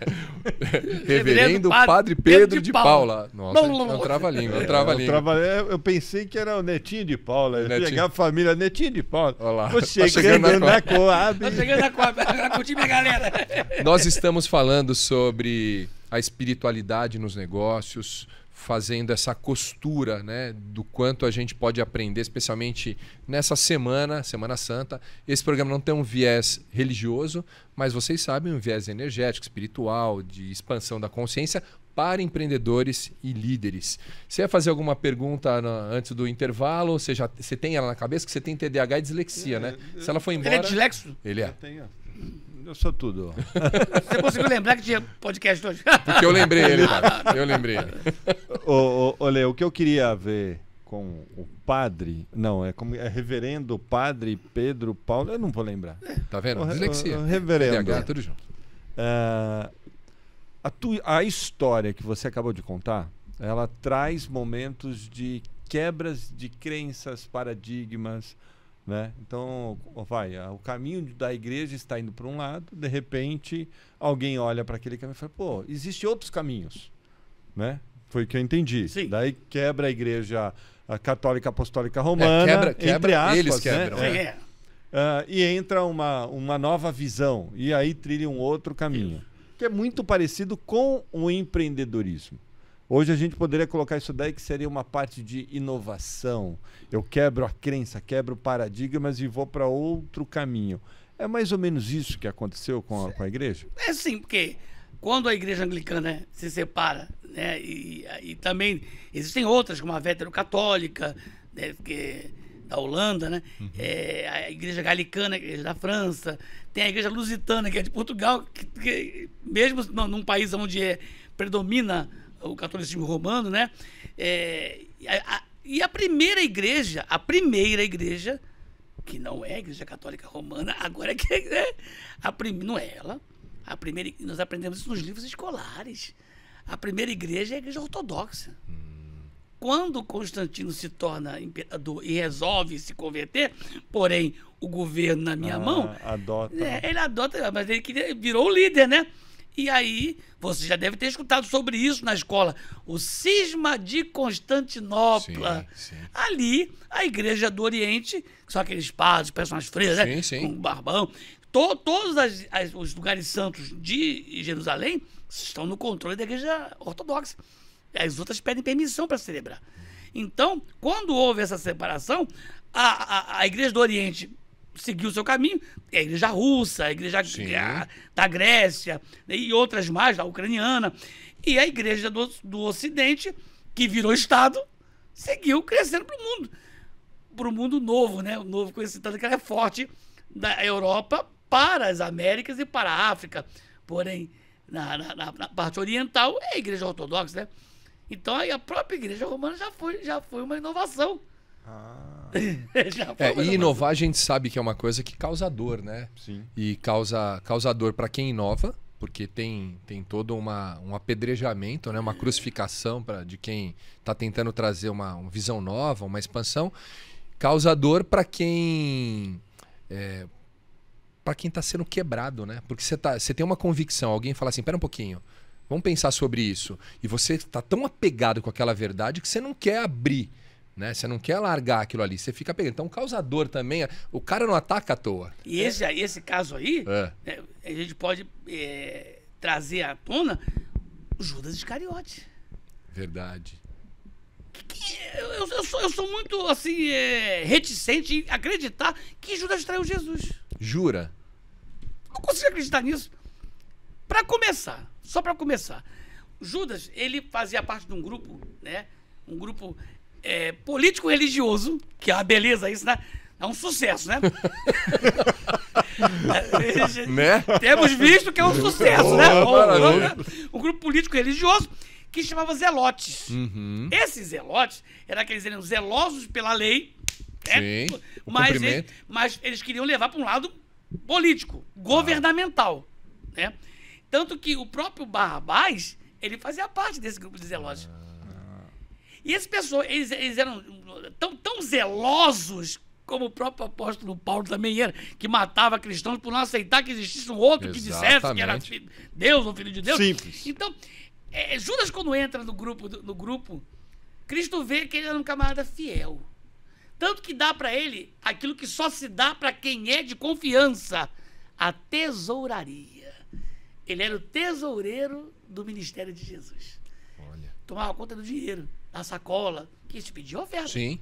Reverendo Padre, padre Pedro, Pedro de, Paula. de Paula. Nossa, não, não. é um trava-língua, é, é, é trava É, eu, pensei que era o Netinho de Paula. Netinho. Chegar a família Netinho de Paula. Olha lá. Você tá chegando, tá chegando na Coab. Tá chegando na Coab. Curti minha galera. Nós estamos falando sobre a espiritualidade nos negócios, fazendo essa costura né, do quanto a gente pode aprender, especialmente nessa semana, Semana Santa. Esse programa não tem um viés religioso, mas vocês sabem, um viés energético, espiritual, de expansão da consciência para empreendedores e líderes. Você ia fazer alguma pergunta antes do intervalo? Você, já, você tem ela na cabeça? que você tem TDAH e dislexia, né? é, né? Se ela foi embora... Ele é dislexo? Ele é. Eu tenho. Eu sou tudo. Você conseguiu lembrar que tinha podcast hoje? Porque eu lembrei ele, cara. Eu lembrei ele. o que eu queria ver com o padre. Não, é como é reverendo padre Pedro Paulo. Eu não vou lembrar. É, tá vendo? O, Dislexia. O, o reverendo. DH, tudo junto. Uh, a, tu, a história que você acabou de contar, ela traz momentos de quebras de crenças, paradigmas, né? Então, vai, é, o caminho da igreja está indo para um lado, de repente alguém olha para aquele caminho e fala: pô, existem outros caminhos. Né? Foi o que eu entendi. Sim. Daí quebra a igreja a católica apostólica é, romana. É, quebra, quebra, aspas, eles né? quebram. Né? É. Uh, e entra uma, uma nova visão. E aí trilha um outro caminho. Isso. Que é muito parecido com o empreendedorismo. Hoje a gente poderia colocar isso daí que seria uma parte de inovação. Eu quebro a crença, quebro paradigmas e vou para outro caminho. É mais ou menos isso que aconteceu com a, com a igreja? É sim, porque quando a igreja anglicana se separa, né, e, e, também existem outras, como a vetero-católica, né, que, é da Holanda, né, uhum. é, a igreja galicana, a igreja é da França, tem a igreja lusitana, que é de Portugal, que, que mesmo num país onde é, predomina o catolicismo romano, né? É, a, a, e a primeira igreja, a primeira igreja, que não é a igreja católica romana, agora é que é, a prim, não é ela, a primeira, nós aprendemos isso nos livros escolares. A primeira igreja é a igreja ortodoxa. Quando Constantino se torna imperador e resolve se converter, porém o governo na minha ah, mão, adota. É, ele adota, mas ele virou o líder, né? E aí, você já deve ter escutado sobre isso na escola, o cisma de Constantinopla. Sim, sim. Ali, a igreja do Oriente, que são aqueles padres, personagens freiras, né? com barbão, to, todos as, as, os lugares santos de Jerusalém estão no controle da igreja ortodoxa. As outras pedem permissão para celebrar. Então, quando houve essa separação, a, a, a igreja do Oriente seguiu o seu caminho, é a igreja russa, a igreja a, da Grécia né, e outras mais, a ucraniana, e a igreja do, do Ocidente, que virou Estado, seguiu crescendo para o mundo, para o mundo novo, né? O novo conhecido, que ela é forte da Europa para as Américas e para a África, porém na, na, na parte oriental é a igreja ortodoxa, né? Então a própria igreja romana já foi, já foi uma inovação ah. é, e inovar a gente sabe que é uma coisa que causa dor, né? Sim. E causa, causa dor para quem inova, porque tem, tem todo uma, um apedrejamento, né? uma crucificação pra, de quem está tentando trazer uma, uma visão nova, uma expansão. Causa dor para quem. É, para quem está sendo quebrado, né? Porque você tá, você tem uma convicção, alguém fala assim, pera um pouquinho, vamos pensar sobre isso. E você está tão apegado com aquela verdade que você não quer abrir né? Você não quer largar aquilo ali, você fica pegando. Então, o causador também, é, o cara não ataca à toa. E esse, esse caso aí, é. né, a gente pode é, trazer à tona Judas Iscariote. Verdade. eu, eu, sou, eu sou muito assim é, reticente em acreditar que Judas traiu Jesus. Jura? Não consigo acreditar nisso. Para começar, só para começar, Judas ele fazia parte de um grupo, né? Um grupo é, político-religioso, que é uma beleza isso, né? É um sucesso, né? né? Temos visto que é um sucesso, né? Um, né? grupo político religioso que chamava Zelotes. Uhum. Esses Zelotes eram aqueles eram zelosos pela lei, né? Sim, mas, eles, mas eles queriam levar para um lado político, governamental, ah. né? Tanto que o próprio Barrabás, ele fazia parte desse grupo de Zelotes. Ah. E essas pessoas, eles, eles eram tão, tão zelosos como o próprio apóstolo Paulo também era, que matava cristãos por não aceitar que existisse um outro Exatamente. que dissesse que era Deus ou filho de Deus. Simples. Então, é, é Judas, quando entra no grupo, no grupo, Cristo vê que ele era um camarada fiel. Tanto que dá para ele aquilo que só se dá para quem é de confiança: a tesouraria. Ele era o tesoureiro do ministério de Jesus. Olha. Tomava conta do dinheiro na sacola, que te pediu oferta. Sim.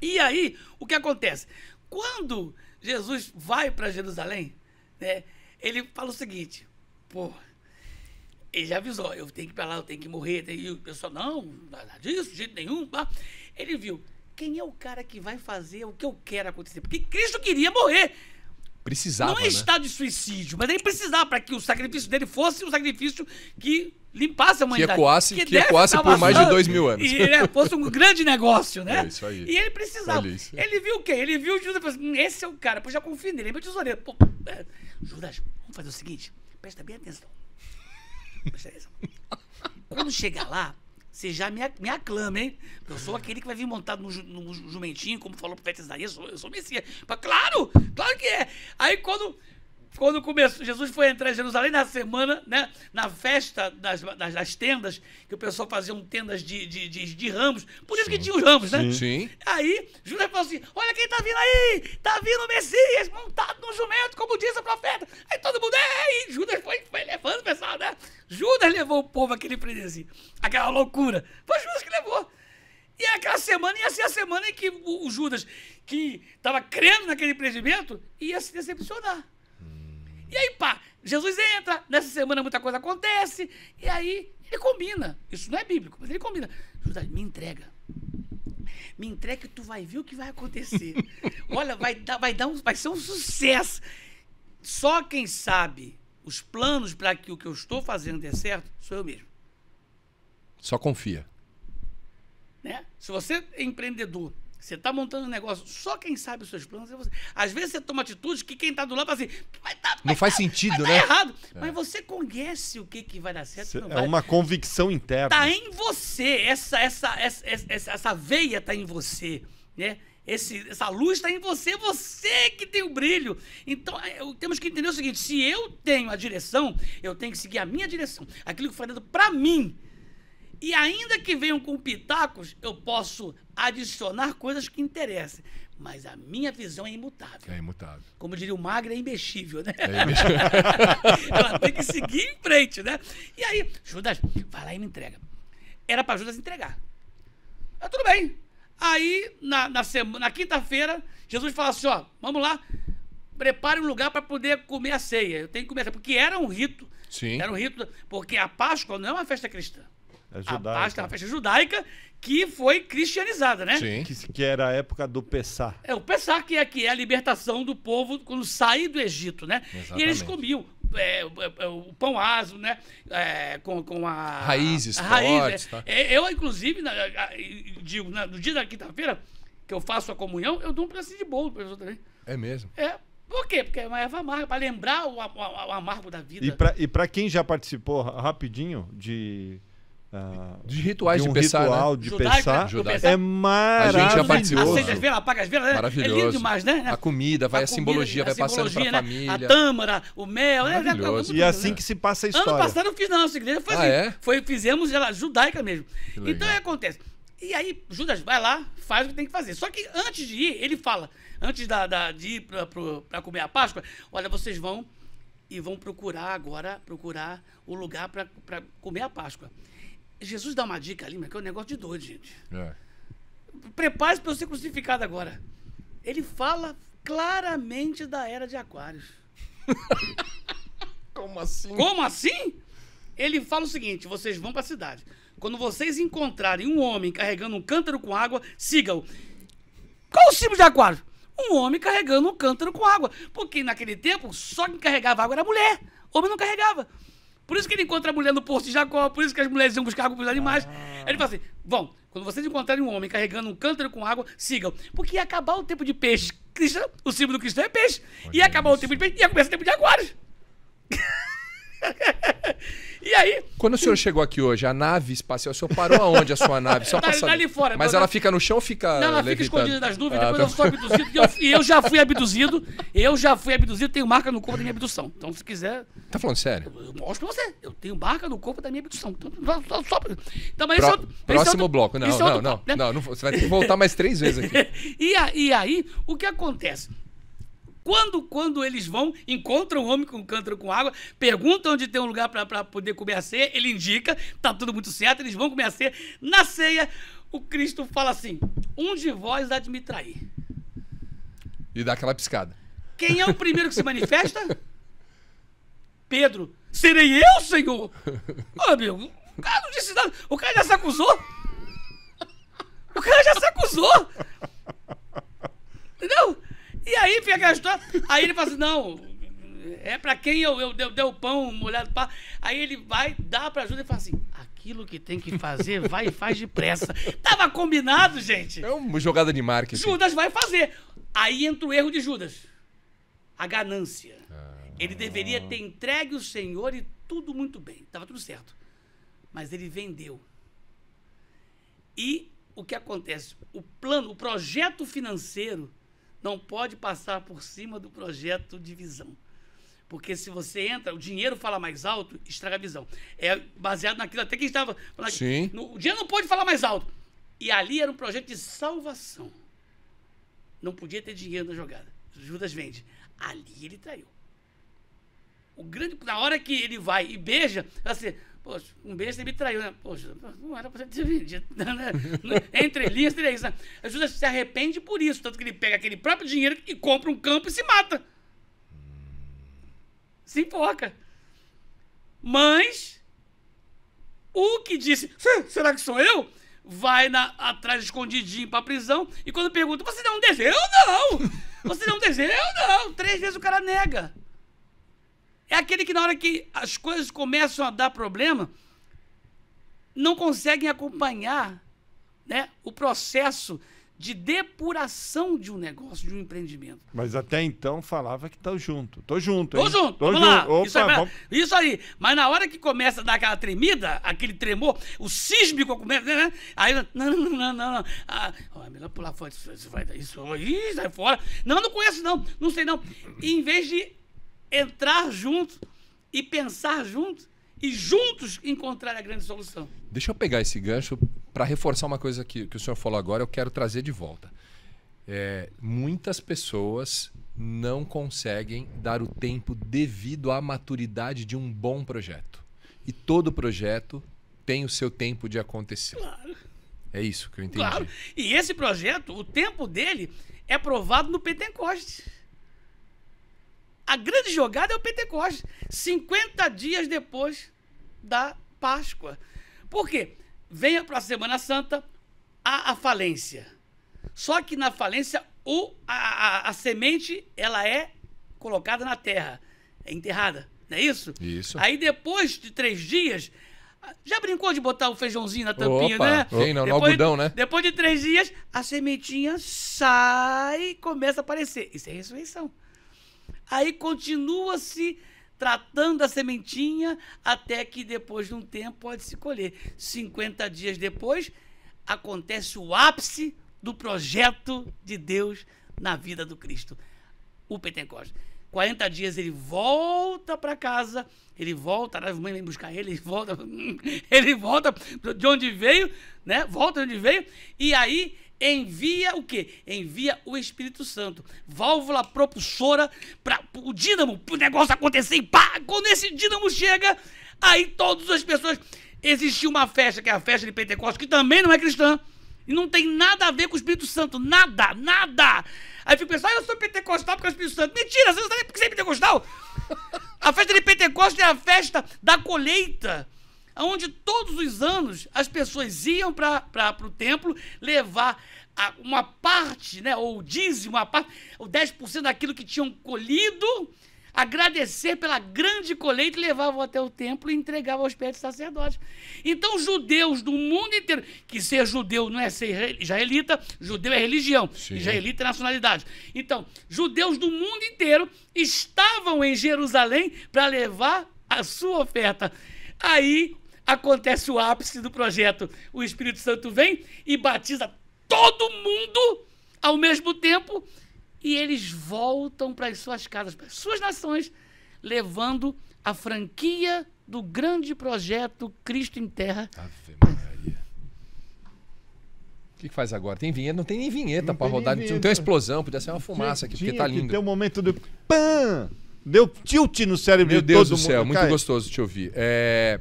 E aí, o que acontece? Quando Jesus vai para Jerusalém, né, ele fala o seguinte: pô, ele já avisou, eu tenho que ir para lá, eu tenho que morrer. E o pessoal, não, nada disso, de jeito nenhum. Ele viu, quem é o cara que vai fazer o que eu quero acontecer? Porque Cristo queria morrer. Precisava. Não é né? estado de suicídio, mas ele precisava para que o sacrifício dele fosse o sacrifício que limpasse a humanidade. Que ecoasse, que, que ecoasse por mais de dois mil anos. E né, fosse um grande negócio, né? É isso aí. E ele precisava. Ele viu o quê? Ele viu o Judas e falou assim, hum, esse é o cara, pô, já confio nele. É meu tesoureiro, pô, é, Judas, vamos fazer o seguinte, presta bem atenção. Presta atenção. Quando chegar lá, você já me, me aclama, hein? Eu sou aquele que vai vir montado no, no jumentinho, como falou o profeta Isaías, eu sou, o Messias. claro, claro que é. Aí quando quando começou, Jesus foi entrar em Jerusalém na semana, né, na festa das, das, das tendas, que o pessoal fazia um tendas de, de, de, de ramos. Por isso Sim. que tinha os ramos, né? Sim. Aí, Judas falou assim: olha quem tá vindo aí! Tá vindo o Messias, montado num jumento, como diz o profeta. Aí todo mundo, é, aí, Judas foi, foi levando o pessoal, né? Judas levou o povo aquele frenesi, aquela loucura. Foi Judas que levou. E aquela semana ia ser a semana em que o Judas, que estava crendo naquele empreendimento, ia se decepcionar. E aí, pá, Jesus entra, nessa semana muita coisa acontece, e aí ele combina. Isso não é bíblico, mas ele combina. Judas, me entrega. Me entrega que tu vai ver o que vai acontecer. Olha, vai, dar, vai, dar um, vai ser um sucesso. Só quem sabe os planos para que o que eu estou fazendo dê é certo sou eu mesmo. Só confia. Né? Se você é empreendedor você está montando um negócio, só quem sabe os seus planos é você. Às vezes você toma atitudes que quem está do lado fala assim, vai dar, tá, vai não faz dar, tá, sentido, tá né? errado. É. Mas você conhece o que, que vai dar certo. Cê, não é vai. uma convicção interna. Tá em você, essa essa essa, essa, essa veia tá em você, né? Esse, essa luz está em você, você que tem o brilho. Então, é, temos que entender o seguinte: se eu tenho a direção, eu tenho que seguir a minha direção. Aquilo que foi dado para mim, e ainda que venham com pitacos, eu posso adicionar coisas que interessem. Mas a minha visão é imutável. É imutável. Como diria o Magro, é imexível, né? É imbecil. Ela tem que seguir em frente, né? E aí, Judas, vai lá e me entrega. Era para Judas entregar. Mas tá tudo bem. Aí, na, na, na quinta-feira, Jesus fala assim: ó, vamos lá, prepare um lugar para poder comer a ceia. Eu tenho que comer a ceia. Porque era um rito. Sim. Era um rito. Porque a Páscoa não é uma festa cristã. É a Páscoa da festa judaica que foi cristianizada, né? Sim. Que, que era a época do Pessá. É, o Pessá que é, que é a libertação do povo quando sai do Egito, né? Exatamente. E eles comiam é, é, é, o pão asno, né? É, com, com a. Raízes, a raiz, né? fortes, tá? Eu, inclusive, na, digo, na, no dia da quinta-feira que eu faço a comunhão, eu dou um pedacinho de bolo para pessoa também. É mesmo? É. Por quê? Porque é uma erva amarga, para lembrar o, o, o, amargo da vida. E para quem já participou rapidinho de ah, de rituais de, um de pensar, ritual né? de Judaico, pensar, né? Judaico. é maravilhoso. A gente já participou. Acende as velas, apaga as velas, maravilhoso. Né? é lindo demais, né? A comida, vai a, a simbologia, vai passando para a né? família. A tâmara, o mel, né? maravilhoso. E assim que se passa a história. Ano passado eu fiz na nossa igreja, foi, ah, assim, é? foi fizemos ela judaica mesmo. Então acontece. E aí Judas vai lá, faz o que tem que fazer. Só que antes de ir, ele fala, antes da, da de ir para comer a Páscoa, olha, vocês vão e vão procurar agora, procurar o lugar para comer a Páscoa. Jesus dá uma dica ali, mas que é um negócio de doido, gente. É. Prepare-se para eu ser crucificado agora. Ele fala claramente da era de Aquários. Como assim? Como assim? Ele fala o seguinte: vocês vão para a cidade. Quando vocês encontrarem um homem carregando um cântaro com água, sigam. Qual o símbolo de Aquário? Um homem carregando um cântaro com água. Porque naquele tempo, só quem carregava água era mulher. Homem não carregava. Por isso que ele encontra a mulher no Porto de Jacó, por isso que as mulheres iam buscar água para os animais. Ah. Ele fala assim: Bom, quando vocês encontrarem um homem carregando um cântaro com água, sigam. Porque ia acabar o tempo de peixe. Cristo, o símbolo do cristão é peixe. Olha ia acabar isso. o tempo de peixe, ia começar o tempo de aquários. E aí. Quando o senhor chegou aqui hoje, a nave espacial, o senhor parou aonde a sua nave? Só tá-, tá, passando... ali fora. Mas tá- ela fica no chão ou fica. Não, ela levitando? fica escondida das dúvidas ah, depois tá... eu sou abduzido. E eu, e eu, já fui abduzido. Eu já fui abduzido, tenho marca no corpo da minha abdução. Então, se quiser. Tá falando sério? Eu, eu mostro pra você. Eu tenho marca no corpo da minha abdução. Então, só, só... então mas é outro, é Próximo outro... bloco. Não, é não, outro... não, né? não, não, Você vai ter que voltar mais três vezes aqui. e, a, e aí, o que acontece? Quando, quando eles vão, encontram o homem com cântaro com água, perguntam onde tem um lugar para poder comer a ceia, ele indica, tá tudo muito certo, eles vão comer a ceia. Na ceia, o Cristo fala assim: um de vós há de me trair. E dá aquela piscada. Quem é o primeiro que se manifesta? Pedro. Serei eu, Senhor? Ô, amigo, o cara não disse nada. O cara já se acusou. O cara já se acusou. Entendeu? E aí fica história. Aí ele fala assim: não, é para quem eu, eu, eu dei o pão molhado Aí ele vai, dá para ajuda e fala assim: aquilo que tem que fazer, vai e faz depressa. Tava combinado, gente. É uma jogada de marketing. Judas vai fazer. Aí entra o erro de Judas a ganância. Ah. Ele deveria ter entregue o Senhor e tudo muito bem, tava tudo certo. Mas ele vendeu. E o que acontece? O plano, o projeto financeiro não pode passar por cima do projeto de visão. Porque se você entra, o dinheiro fala mais alto, estraga a visão. É baseado naquilo até que estava falando. Sim. No, o dinheiro não pode falar mais alto. E ali era um projeto de salvação. Não podia ter dinheiro na jogada. Judas vende. Ali ele traiu. O grande, na hora que ele vai e beija, assim, Poxa, um beijo ele me traiu, né? Poxa, não era pra você ter vendido. Né? Entre linhas, teria isso. Né? A Judas se arrepende por isso, tanto que ele pega aquele próprio dinheiro e compra um campo e se mata. Se enfoca. Mas o que disse, será que sou eu? Vai na, atrás escondidinho pra prisão e quando pergunta, você não desejo Eu não! Você não desejo Eu não! Três vezes o cara nega. É aquele que, na hora que as coisas começam a dar problema, não conseguem acompanhar né, o processo de depuração de um negócio, de um empreendimento. Mas até então falava que tá junto. Tô junto, hein? Tô junto, Tô vamos junto. lá. Opa, isso, aí, vamos... isso, aí, Mas na hora que começa a dar aquela tremida, aquele tremor, o sísmico começa, né? né? Aí, não, não, não, não, não. Ah, é melhor pular fora, isso, isso, dar isso, isso, sai fora. Não, não conheço não, não sei não. E, em vez de entrar junto e pensar junto e juntos encontrar a grande solução. Deixa eu pegar esse gancho para reforçar uma coisa que, que o senhor falou agora, eu quero trazer de volta. É, muitas pessoas não conseguem dar o tempo devido à maturidade de um bom projeto. E todo projeto tem o seu tempo de acontecer. Claro. É isso que eu entendi. Claro. E esse projeto, o tempo dele é provado no Pentecoste. A grande jogada é o Pentecostes, 50 dias depois da Páscoa. Por quê? Venha para a Semana Santa a, a falência. Só que na falência o, a, a, a semente ela é colocada na terra, é enterrada, não é isso? Isso. Aí depois de três dias, já brincou de botar o feijãozinho na tampinha, Opa, né? Sim, não, é depois, no algodão, né? Depois de três dias, a sementinha sai e começa a aparecer. Isso é ressurreição. Aí continua-se tratando a sementinha até que depois de um tempo pode-se colher. 50 dias depois acontece o ápice do projeto de Deus na vida do Cristo, o Pentecostes. 40 dias ele volta para casa, ele volta, a mãe vem buscar ele, ele volta, ele volta de onde veio, né? Volta de onde veio, e aí envia o quê? Envia o Espírito Santo, válvula propulsora para o dínamo, para o negócio acontecer e pá, quando esse dínamo chega, aí todas as pessoas, existiu uma festa, que é a festa de Pentecostes, que também não é cristã, e não tem nada a ver com o Espírito Santo, nada, nada. Aí fica o pessoal, ah, eu sou pentecostal porque é o Espírito Santo. Mentira, você não sabe por que você é pentecostal? A festa de Pentecostes é a festa da colheita onde todos os anos as pessoas iam para o templo levar a, uma parte, né, ou dízimo, a parte, ou 10% daquilo que tinham colhido, agradecer pela grande colheita, levavam até o templo e entregavam aos pés dos sacerdotes. Então, judeus do mundo inteiro, que ser judeu não é ser israelita, judeu é religião, Sim. israelita é nacionalidade. Então, judeus do mundo inteiro estavam em Jerusalém para levar a sua oferta. Aí acontece o ápice do projeto. O Espírito Santo vem e batiza todo mundo ao mesmo tempo e eles voltam para as suas casas, para as suas nações, levando a franquia do grande projeto Cristo em Terra. Ave Maria. O que, faz agora? Tem vinheta? Não tem nem vinheta para rodar. Vinheta. Não tem uma explosão, podia ser uma fumaça aqui, porque tá lindo. Tem um momento do PAM! Deu tilt no cérebro Meu de Deus do mundo. céu, muito Cai. gostoso te ouvir. É...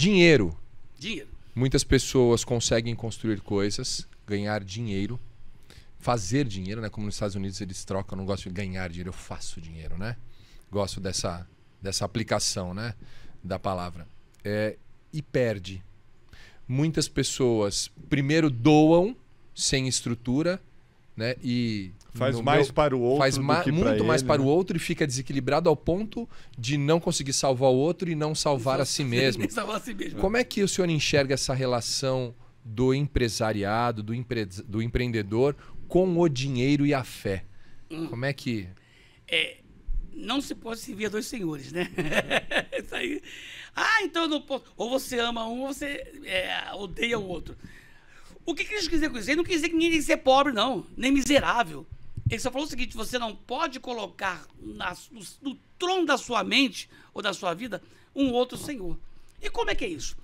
Dinheiro. Dinheiro. Muitas pessoas conseguem construir coisas, ganhar dinheiro, fazer dinheiro, né? Como nos Estados Unidos eles trocam, eu não gosto de ganhar dinheiro, eu faço dinheiro, né? Gosto dessa, dessa aplicação, né? Da palavra. É, e perde. Muitas pessoas primeiro doam sem estrutura, né? E Faz mais meu, para o outro. Faz ma muito ele, mais para o né? outro e fica desequilibrado ao ponto de não conseguir salvar o outro e não salvar, a si, salvar a si mesmo. Como é que o senhor enxerga essa relação do empresariado, do, empre do empreendedor com o dinheiro e a fé? Hum. Como é que. É, não se pode servir a dois senhores, né? Isso aí. Ah, então eu não posso. Ou você ama um ou você é, odeia o outro. O que, que eles quiseram dizer? Não quer dizer que ninguém ser pobre, não, nem miserável. Ele só falou o seguinte: você não pode colocar na, no, no trono da sua mente ou da sua vida um outro Senhor. E como é que é isso?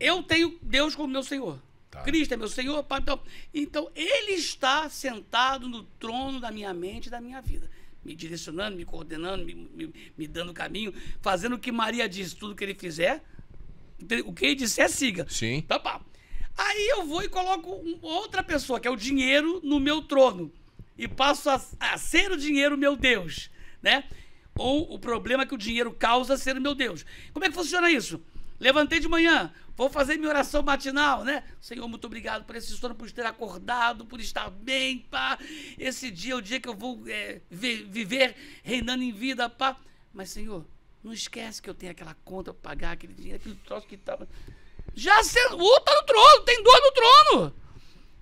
Eu tenho Deus como meu Senhor. Tá. Cristo é meu Senhor. Pai, então, então, Ele está sentado no trono da minha mente e da minha vida. Me direcionando, me coordenando, me, me, me dando caminho, fazendo o que Maria disse, tudo que ele fizer, o que ele disser, siga. Sim. Tá, pá. Aí eu vou e coloco outra pessoa, que é o dinheiro, no meu trono e passo a, a ser o dinheiro meu Deus, né? Ou o problema que o dinheiro causa ser o meu Deus. Como é que funciona isso? Levantei de manhã, vou fazer minha oração matinal, né? Senhor, muito obrigado por esse sono, por ter acordado, por estar bem, pá. Esse dia é o dia que eu vou é, viver reinando em vida, pá. Mas, Senhor, não esquece que eu tenho aquela conta para pagar, aquele dinheiro, aquele troço que estava. Já sendo. Uh, tá no trono, tem dor no trono!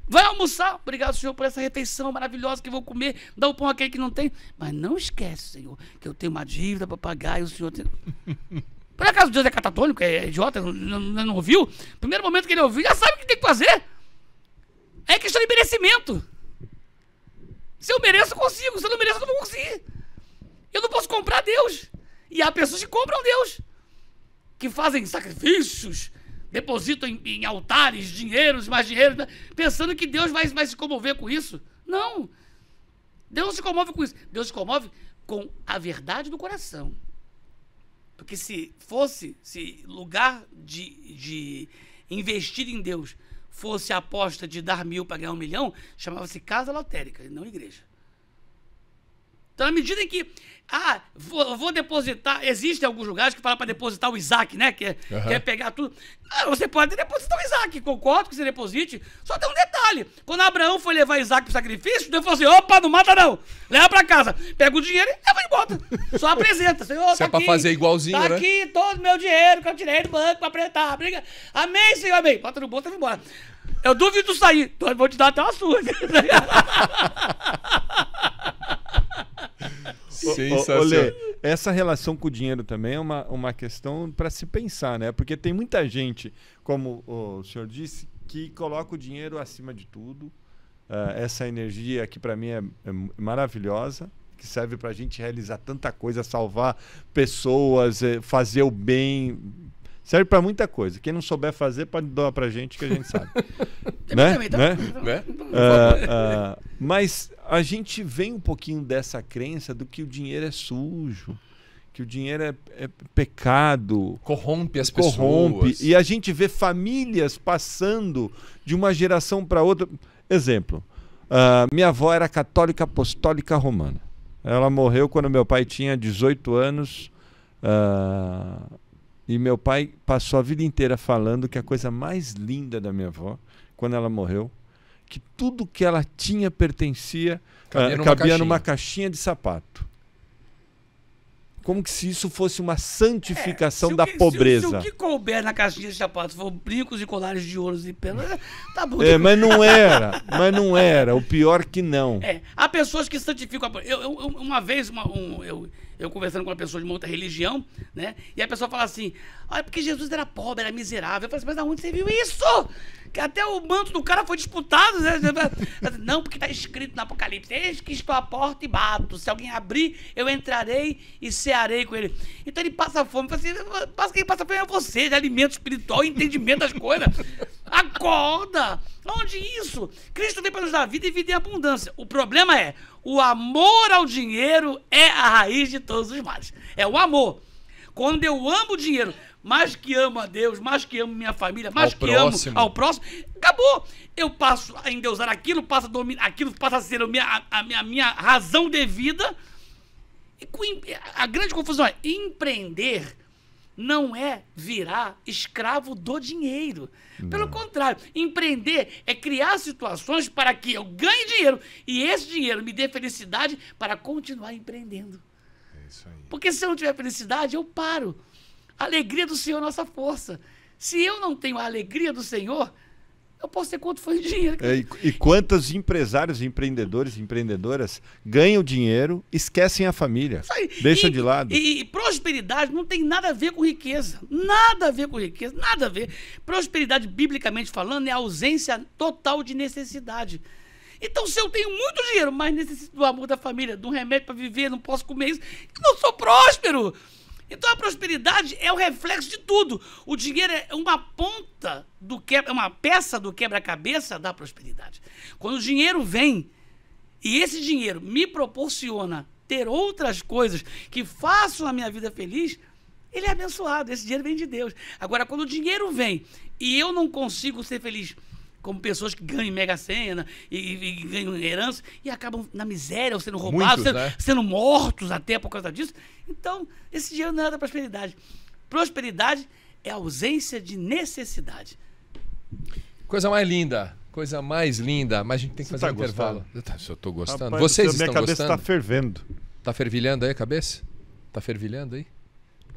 Vai almoçar. Obrigado, Senhor, por essa refeição maravilhosa que vou comer. Dá o pão àquele que não tem. Mas não esquece, Senhor, que eu tenho uma dívida para pagar e o Senhor tem... Por acaso Deus é catatônico, é, é idiota, não, não, não ouviu? Primeiro momento que ele ouviu, já sabe o que tem que fazer. É questão de merecimento. Se eu mereço, eu consigo. Se eu não mereço, eu não vou conseguir. Eu não posso comprar Deus. E há pessoas que compram Deus. Que fazem sacrifícios, depositam em, em altares dinheiros, mais dinheiro, né? pensando que Deus vai, vai se comover com isso. Não. Deus não se comove com isso. Deus se comove com a verdade do coração. Porque se fosse, se lugar de, de investir em Deus fosse a aposta de dar mil para ganhar um milhão, chamava-se casa lotérica, não igreja. Então, à medida em que ah, vou, vou depositar. Existem alguns lugares que falam para depositar o Isaac, né? Que é, quer é pegar tudo. Ah, você pode depositar o Isaac, concordo que você deposite. Só tem um detalhe: quando Abraão foi levar Isaac para sacrifício, Deus falou assim: opa, não mata não. Leva para casa. Pega o dinheiro e leva de volta. Só apresenta. Senhor, Se é tá é para fazer igualzinho, tá né? aqui todo o meu dinheiro que eu tirei do banco para apresentar. Briga. Amém, Senhor, amém. Bota no bolso e vai embora. Eu duvido sair. Vou te dar até uma surra. Sensacional. essa relação com o dinheiro também é uma, uma questão para se pensar, né? Porque tem muita gente, como o senhor disse, que coloca o dinheiro acima de tudo. Uh, essa energia que para mim é, é, maravilhosa, que serve para a gente realizar tanta coisa, salvar pessoas, eh, fazer o bem, Serve para muita coisa. Quem não souber fazer, pode doar para gente que a gente sabe. Né? né? né? né? Uh, uh, mas a gente vem um pouquinho dessa crença do que o dinheiro é sujo, que o dinheiro é, é pecado. Corrompe as corrompe. pessoas. Corrompe. E a gente vê famílias passando de uma geração para outra. Exemplo, uh, minha avó era católica apostólica romana. Ela morreu quando meu pai tinha 18 anos. Uh, e meu pai passou a vida inteira falando que a coisa mais linda da minha avó, quando ela morreu, que tudo que ela tinha pertencia, ah, cabia, uh, numa, cabia caixinha. numa caixinha de sapato. Como que se isso fosse uma santificação é, da que, pobreza. Se, se, o que couber na caixinha de sapato foram brincos e colares de ouros e pelas, tá bom. É, mas não era, mas não era. O pior que não. É, há pessoas que santificam a... Eu, eu uma vez, uma, um, eu, eu conversando com uma pessoa de uma outra religião, né? E a pessoa fala assim: ah, é porque Jesus era pobre, era miserável. Eu falo assim, mas da onde você viu isso? Que até o manto do cara foi disputado, né? Assim, Não, porque está escrito no Apocalipse: Eis que estou à porta e bato. Se alguém abrir, eu entrarei e cearei com ele. Então ele passa fome. Fala assim, passa, quem passa fome é você, de alimento espiritual, entendimento das coisas. Acorda! Onde isso? Cristo veio para nos dar vida e vida em abundância. O problema é, o amor ao dinheiro é a raiz de todos os males. É o amor. Quando eu amo o dinheiro, mais que amo a Deus, mais que amo minha família, mais ao que próximo. amo ao próximo, acabou. Eu passo a endeusar aquilo, passo a dominar, aquilo passa a ser a minha, a minha, a minha razão de vida. E a grande confusão é empreender não é virar escravo do dinheiro. Não. Pelo contrário, empreender é criar situações para que eu ganhe dinheiro e esse dinheiro me dê felicidade para continuar empreendendo. É isso aí. Porque se eu não tiver felicidade, eu paro. A alegria do Senhor é nossa força. Se eu não tenho a alegria do Senhor, eu posso ter quanto foi de dinheiro. É, e, e quantos empresários, empreendedores, empreendedoras ganham dinheiro, esquecem a família, deixam e, de lado. E, e, prosperidade não tem nada a ver com riqueza, nada a ver com riqueza, nada a ver. Prosperidade, biblicamente falando, é a ausência total de necessidade. Então, se eu tenho muito dinheiro, mas necessito do amor da família, de um remédio para viver, não posso comer isso, não sou próspero. Então a prosperidade é o reflexo de tudo. O dinheiro é uma ponta do quebra, é uma peça do quebra-cabeça da prosperidade. Quando o dinheiro vem e esse dinheiro me proporciona ter outras coisas que façam a minha vida feliz, ele é abençoado. Esse dinheiro vem de Deus. Agora, quando o dinheiro vem e eu não consigo ser feliz como pessoas que ganham mega sena e, e, e ganham herança e acabam na miséria, ou sendo roubados, Muitos, sendo, né? sendo, mortos até por causa disso. Então, esse dinheiro não é da prosperidade. Prosperidade é ausência de necessidade. Coisa mais linda, coisa mais linda, mas a gente tem que Você fazer tá um intervalo. Eu, tá, estou eu gostando. Rapaz, Vocês estão tá gostando? Minha cabeça está fervendo. Está fervilhando aí a cabeça? Está fervilhando aí?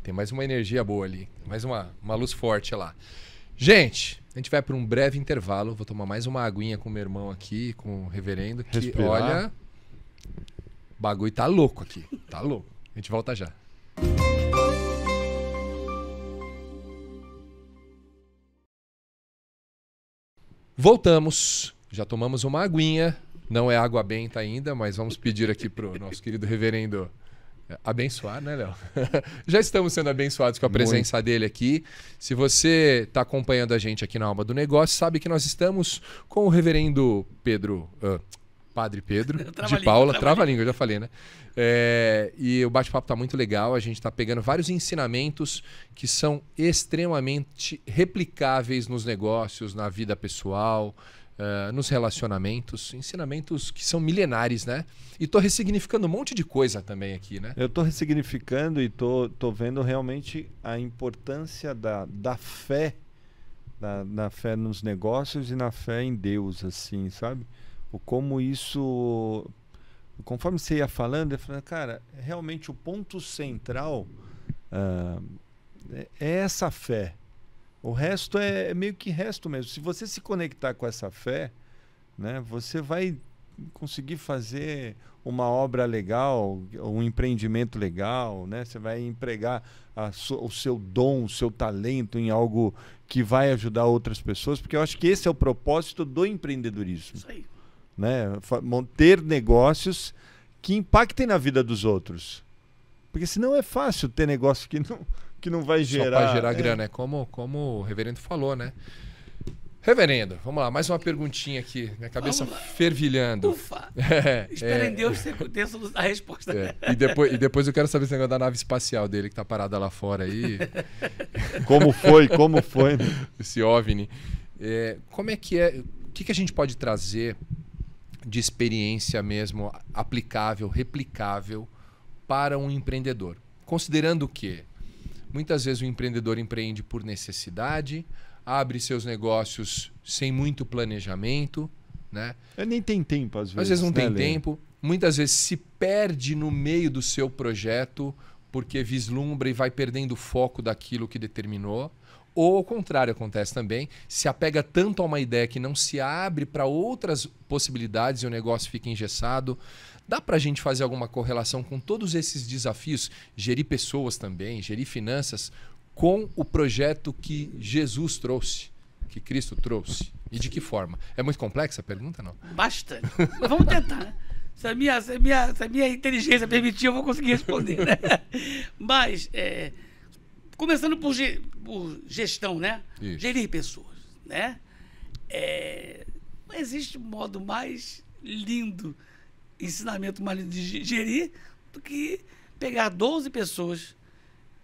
Tem mais uma energia boa ali, mais uma, uma luz forte lá. Gente, a gente vai para um breve intervalo. Vou tomar mais uma aguinha com meu irmão aqui, com o reverendo, que Respirar. olha. O bagulho tá louco aqui. Tá louco. A gente volta já. Voltamos. Já tomamos uma aguinha. Não é água benta ainda, mas vamos pedir aqui pro nosso querido reverendo Abençoar, né, Léo? Já estamos sendo abençoados com a presença Muito. dele aqui. Se você está acompanhando a gente aqui na Alma do Negócio, sabe que nós estamos com o reverendo Pedro. Uh, Padre Pedro, de Paula, trava-língua, já falei, né? É, e o bate-papo está muito legal, a gente está pegando vários ensinamentos que são extremamente replicáveis nos negócios, na vida pessoal, uh, nos relacionamentos, ensinamentos que são milenares, né? E tô ressignificando um monte de coisa também aqui, né? Eu tô ressignificando e tô, tô vendo realmente a importância da, da fé, da, da fé nos negócios e na fé em Deus, assim, sabe? O como isso conforme você ia falando, eu falei, cara, realmente o ponto central uh, é essa fé, o resto é, é, meio que resto mesmo. Se você se conectar com essa fé, né, você vai conseguir fazer uma obra legal, um empreendimento legal, né? Você vai empregar so, o seu dom, o seu talento em algo que vai ajudar outras pessoas, porque eu acho que esse é o propósito do empreendedorismo. Isso aí. Né? Manter negócios que impactem na vida dos outros. Porque senão é fácil ter negócio que não que não vai gerar. Só gerar é. grana, é como, como o reverendo falou, né? Reverendo, vamos lá, mais uma perguntinha aqui, minha cabeça fervilhando. Ufa! É, Espera é, em Deus ter a resposta. É. E, depois, e depois eu quero saber esse negócio da nave espacial dele que tá parada lá fora aí. como foi, como foi? Né? Esse OVNI. É, como é que é, o que, que a gente pode trazer de experiência mesmo aplicável, replicável para um empreendedor? Considerando o que Muitas vezes o empreendedor empreende por necessidade, abre seus negócios sem muito planejamento, né? Eu é, nem tem tempo às vezes. Às vezes não né, tem Lê? tempo. Muitas vezes se perde no meio do seu projeto porque vislumbra e vai perdendo o foco daquilo que determinou. Ou ao contrário acontece também, se apega tanto a uma ideia que não se abre para outras possibilidades e o negócio fica engessado. Dá para a gente fazer alguma correlação com todos esses desafios, gerir pessoas também, gerir finanças, com o projeto que Jesus trouxe, que Cristo trouxe? E de que forma? É muito complexa a pergunta, não? Bastante. Mas vamos tentar, né? Se a minha, se a minha, se a minha inteligência permitir, eu vou conseguir responder, né? Mas, é, começando por, ge, por, gestão, né? Isso. Gerir pessoas, né? É, não existe um modo mais lindo ensinamento mais de gerir do que pegar 12 pessoas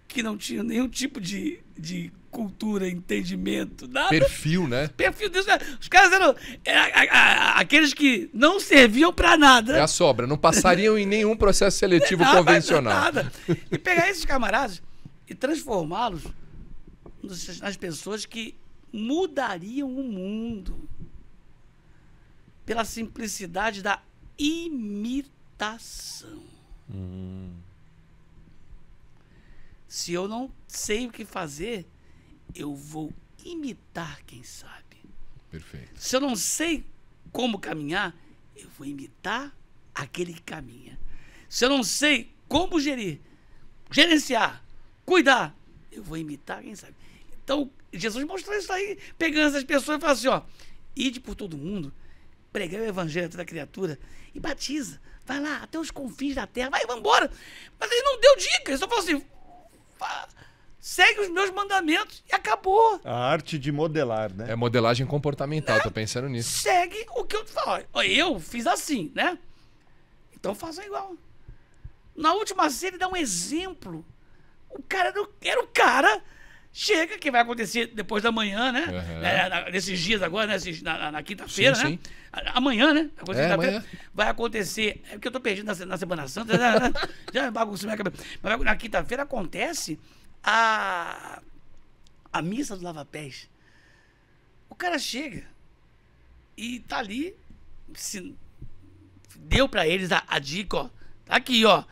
que não tinham nenhum tipo de, de cultura, entendimento, nada. Perfil, né? Perfil. Disso, né? os caras eram é, a, a, aqueles que não serviam para nada. É a sobra. Não passariam em nenhum processo seletivo nada, convencional. Nada. E pegar esses camaradas e transformá-los nas pessoas que mudariam o mundo pela simplicidade da imitação. Hum. Se eu não sei o que fazer, eu vou imitar quem sabe. Perfeito. Se eu não sei como caminhar, eu vou imitar aquele que caminha. Se eu não sei como gerir, gerenciar, cuidar, eu vou imitar quem sabe. Então, Jesus mostrou isso aí, pegando essas pessoas e falou assim: ó, ide por todo mundo pregar o evangelho a toda criatura e batiza. Vai lá, até os confins da terra, vai, vamos embora. Mas ele não deu dica, ele só falou assim: segue os meus mandamentos e acabou. A arte de modelar, né? É modelagem comportamental, né? tô pensando nisso. Segue o que eu te falo. Eu fiz assim, né? Então faça igual. Na última cena ele dá um exemplo. O cara era o cara chega, que vai acontecer depois da manhã, né? Uhum. É, nesses dias agora, né? na, na, na quinta-feira, né? Amanhã, né? É, amanhã. Vai acontecer. É porque eu tô perdido na, na Semana Santa, né? já, já bagunçou minha cabeça. Mas na quinta-feira acontece a, a missa do Lava Pés. O cara chega e tá ali. Se, deu para eles a, a, dica, ó. Tá aqui, ó.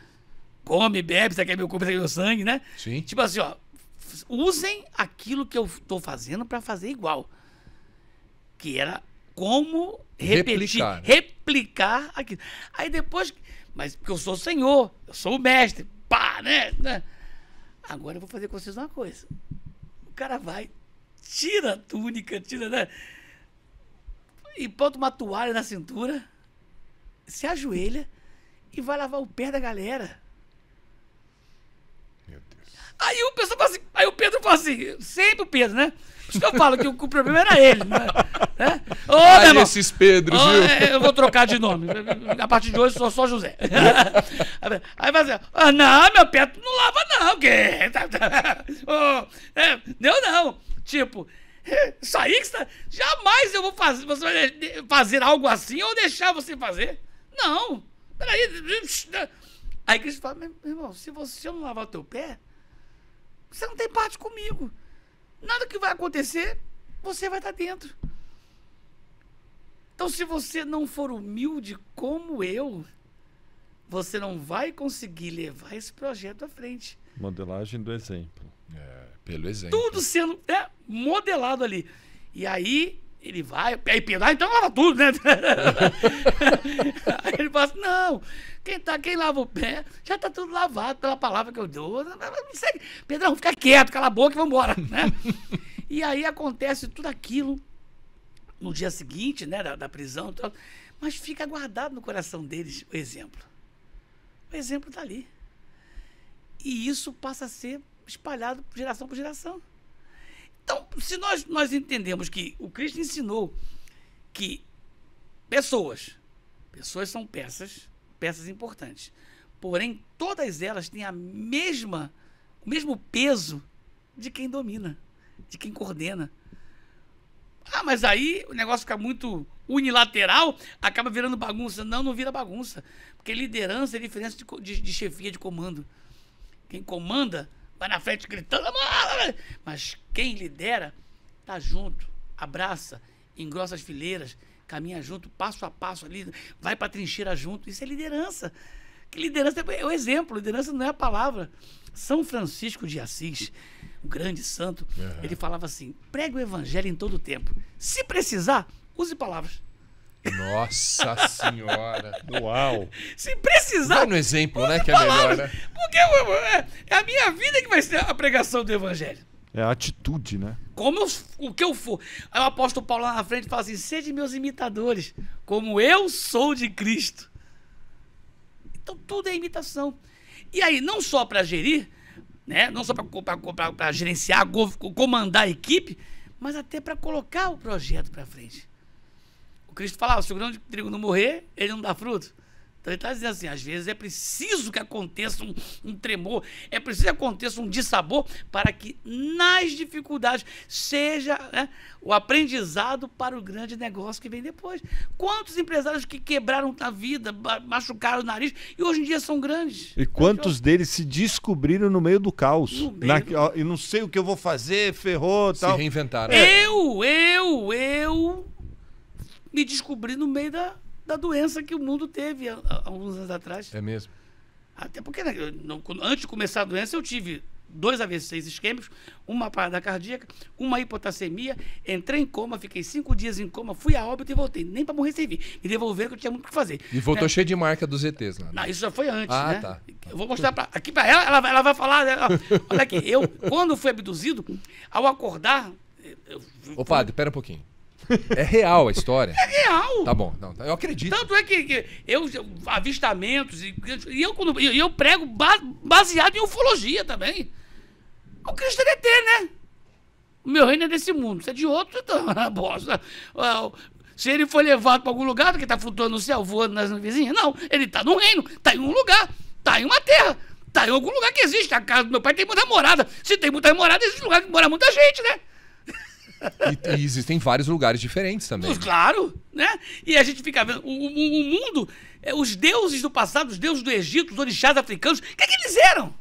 Come, bebe, você quer meu corpo, você quer meu sangue, né? Sim. Tipo assim, ó usem aquilo que eu estou fazendo para fazer igual. Que era como repetir, replicar, né? replicar aquilo. Aí depois, mas porque eu sou o senhor, eu sou o mestre, pá, né, né? Agora eu vou fazer com vocês uma coisa. O cara vai, tira a túnica, tira, né? E bota uma toalha na cintura, se ajoelha e vai lavar o pé da galera. Aí o pessoal fala assim, aí o Pedro fala assim, sempre o Pedro, né? Por isso que eu falo que o, problema era ele, né? né? ah, esses Pedros, ô, viu? É, eu vou trocar de nome. A partir de hoje sou só José. aí vai assim, ah, não, meu pé não lava não, que... oh, é, eu não. Tipo, isso aí que está... Jamais eu vou fazer, você vai fazer algo assim ou deixar você fazer. Não. Peraí. Aí Cristo fala, meu irmão, se você não lavar teu pé, você não tem parte comigo. Nada que vai acontecer, você vai estar dentro. Então, se você não for humilde como eu, você não vai conseguir levar esse projeto à frente. Modelagem do exemplo. É, pelo exemplo. Tudo sendo é, modelado ali. E aí ele vai, aí Pedro, então lava tudo, né? aí ele fala assim, não, quem, tá, quem lava o pé já tá tudo lavado pela palavra que eu dou. Pedrão, fica quieto, cala a boca e vambora, né? e aí acontece tudo aquilo no dia seguinte, né, da, da prisão, mas fica guardado no coração deles o exemplo. O exemplo tá ali. E isso passa a ser espalhado geração por geração. Então, se nós, nós entendemos que o Cristo ensinou que pessoas, pessoas são peças, peças importantes, porém todas elas têm a mesma, o mesmo peso de quem domina, de quem coordena. Ah, mas aí o negócio fica muito unilateral, acaba virando bagunça. Não, não vira bagunça. Porque liderança é diferença de, de, de chefia, de comando. Quem comanda vai na frente gritando: mas quem lidera, tá junto, abraça, engrossa as fileiras, caminha junto, passo a passo ali, vai para a trincheira junto. Isso é liderança. Que liderança é o exemplo, liderança não é a palavra. São Francisco de Assis, o grande santo, uhum. ele falava assim: pregue o evangelho em todo o tempo. Se precisar, use palavras. Nossa senhora. Uau. Se precisar. Dá no exemplo, né? Que é melhor, né? Porque é, é a minha vida que vai ser a pregação do evangelho. É a atitude, né? Como eu, o que eu for. Aí o apóstolo Paulo lá na frente fala assim: sede meus imitadores, como eu sou de Cristo. Então tudo é imitação. E aí, não só para gerir, né? não só para gerenciar, comandar a equipe, mas até para colocar o projeto para frente. Cristo falava, ah, se o grão de trigo não morrer, ele não dá fruto. Então ele está dizendo assim, às vezes é preciso que aconteça um, um, tremor, é preciso que aconteça um dissabor para que nas dificuldades seja né, o aprendizado para o grande negócio que vem depois. Quantos empresários que quebraram a vida, machucaram o nariz e hoje em dia são grandes? E quantos deles se descobriram no meio do caos? No meio Na, do... Ó, não sei o que eu vou fazer, ferrou, se tal. Se reinventaram. Eu, eu, eu me descobri no meio da, da doença que o mundo teve há, há alguns anos atrás. É mesmo. Até porque né, não, antes de começar a doença eu tive dois AVCs isquêmicos, uma parada cardíaca, uma hipotassemia, entrei em coma, fiquei cinco dias em coma, fui a óbito e voltei. Nem para morrer servi. Me devolveram que eu tinha muito o que fazer. E voltou né? cheio de marca dos ETs lá. Né? Não, isso já foi antes, ah, né? Tá. Eu vou mostrar pra, aqui para ela, ela, ela, vai falar. Ela, né? olha aqui, eu, quando fui abduzido, ao acordar. Eu, Ô, padre, pera um pouquinho. É real a história. É real. Tá bom, não, tá, eu acredito. Tanto é que, que eu, avistamentos, e, e eu, quando, eu, eu prego baseado em ufologia também. O Cristo é né? O meu reino é desse mundo, Se é de outro, então, bosta. Ah, se ele foi levado para algum lugar, que está flutuando no céu, voando nas vizinhas, não. Ele está num reino, está em um lugar, está em uma terra, está em algum lugar que existe. A casa do meu pai tem muita morada. Se tem muita morada, existe um lugar que mora muita gente, né? E, e, existem vários lugares diferentes também. Claro, né? E a gente fica vendo. O, o, o mundo, é, os deuses do passado, os deuses do Egito, os orixás africanos, o que, é que eles eram?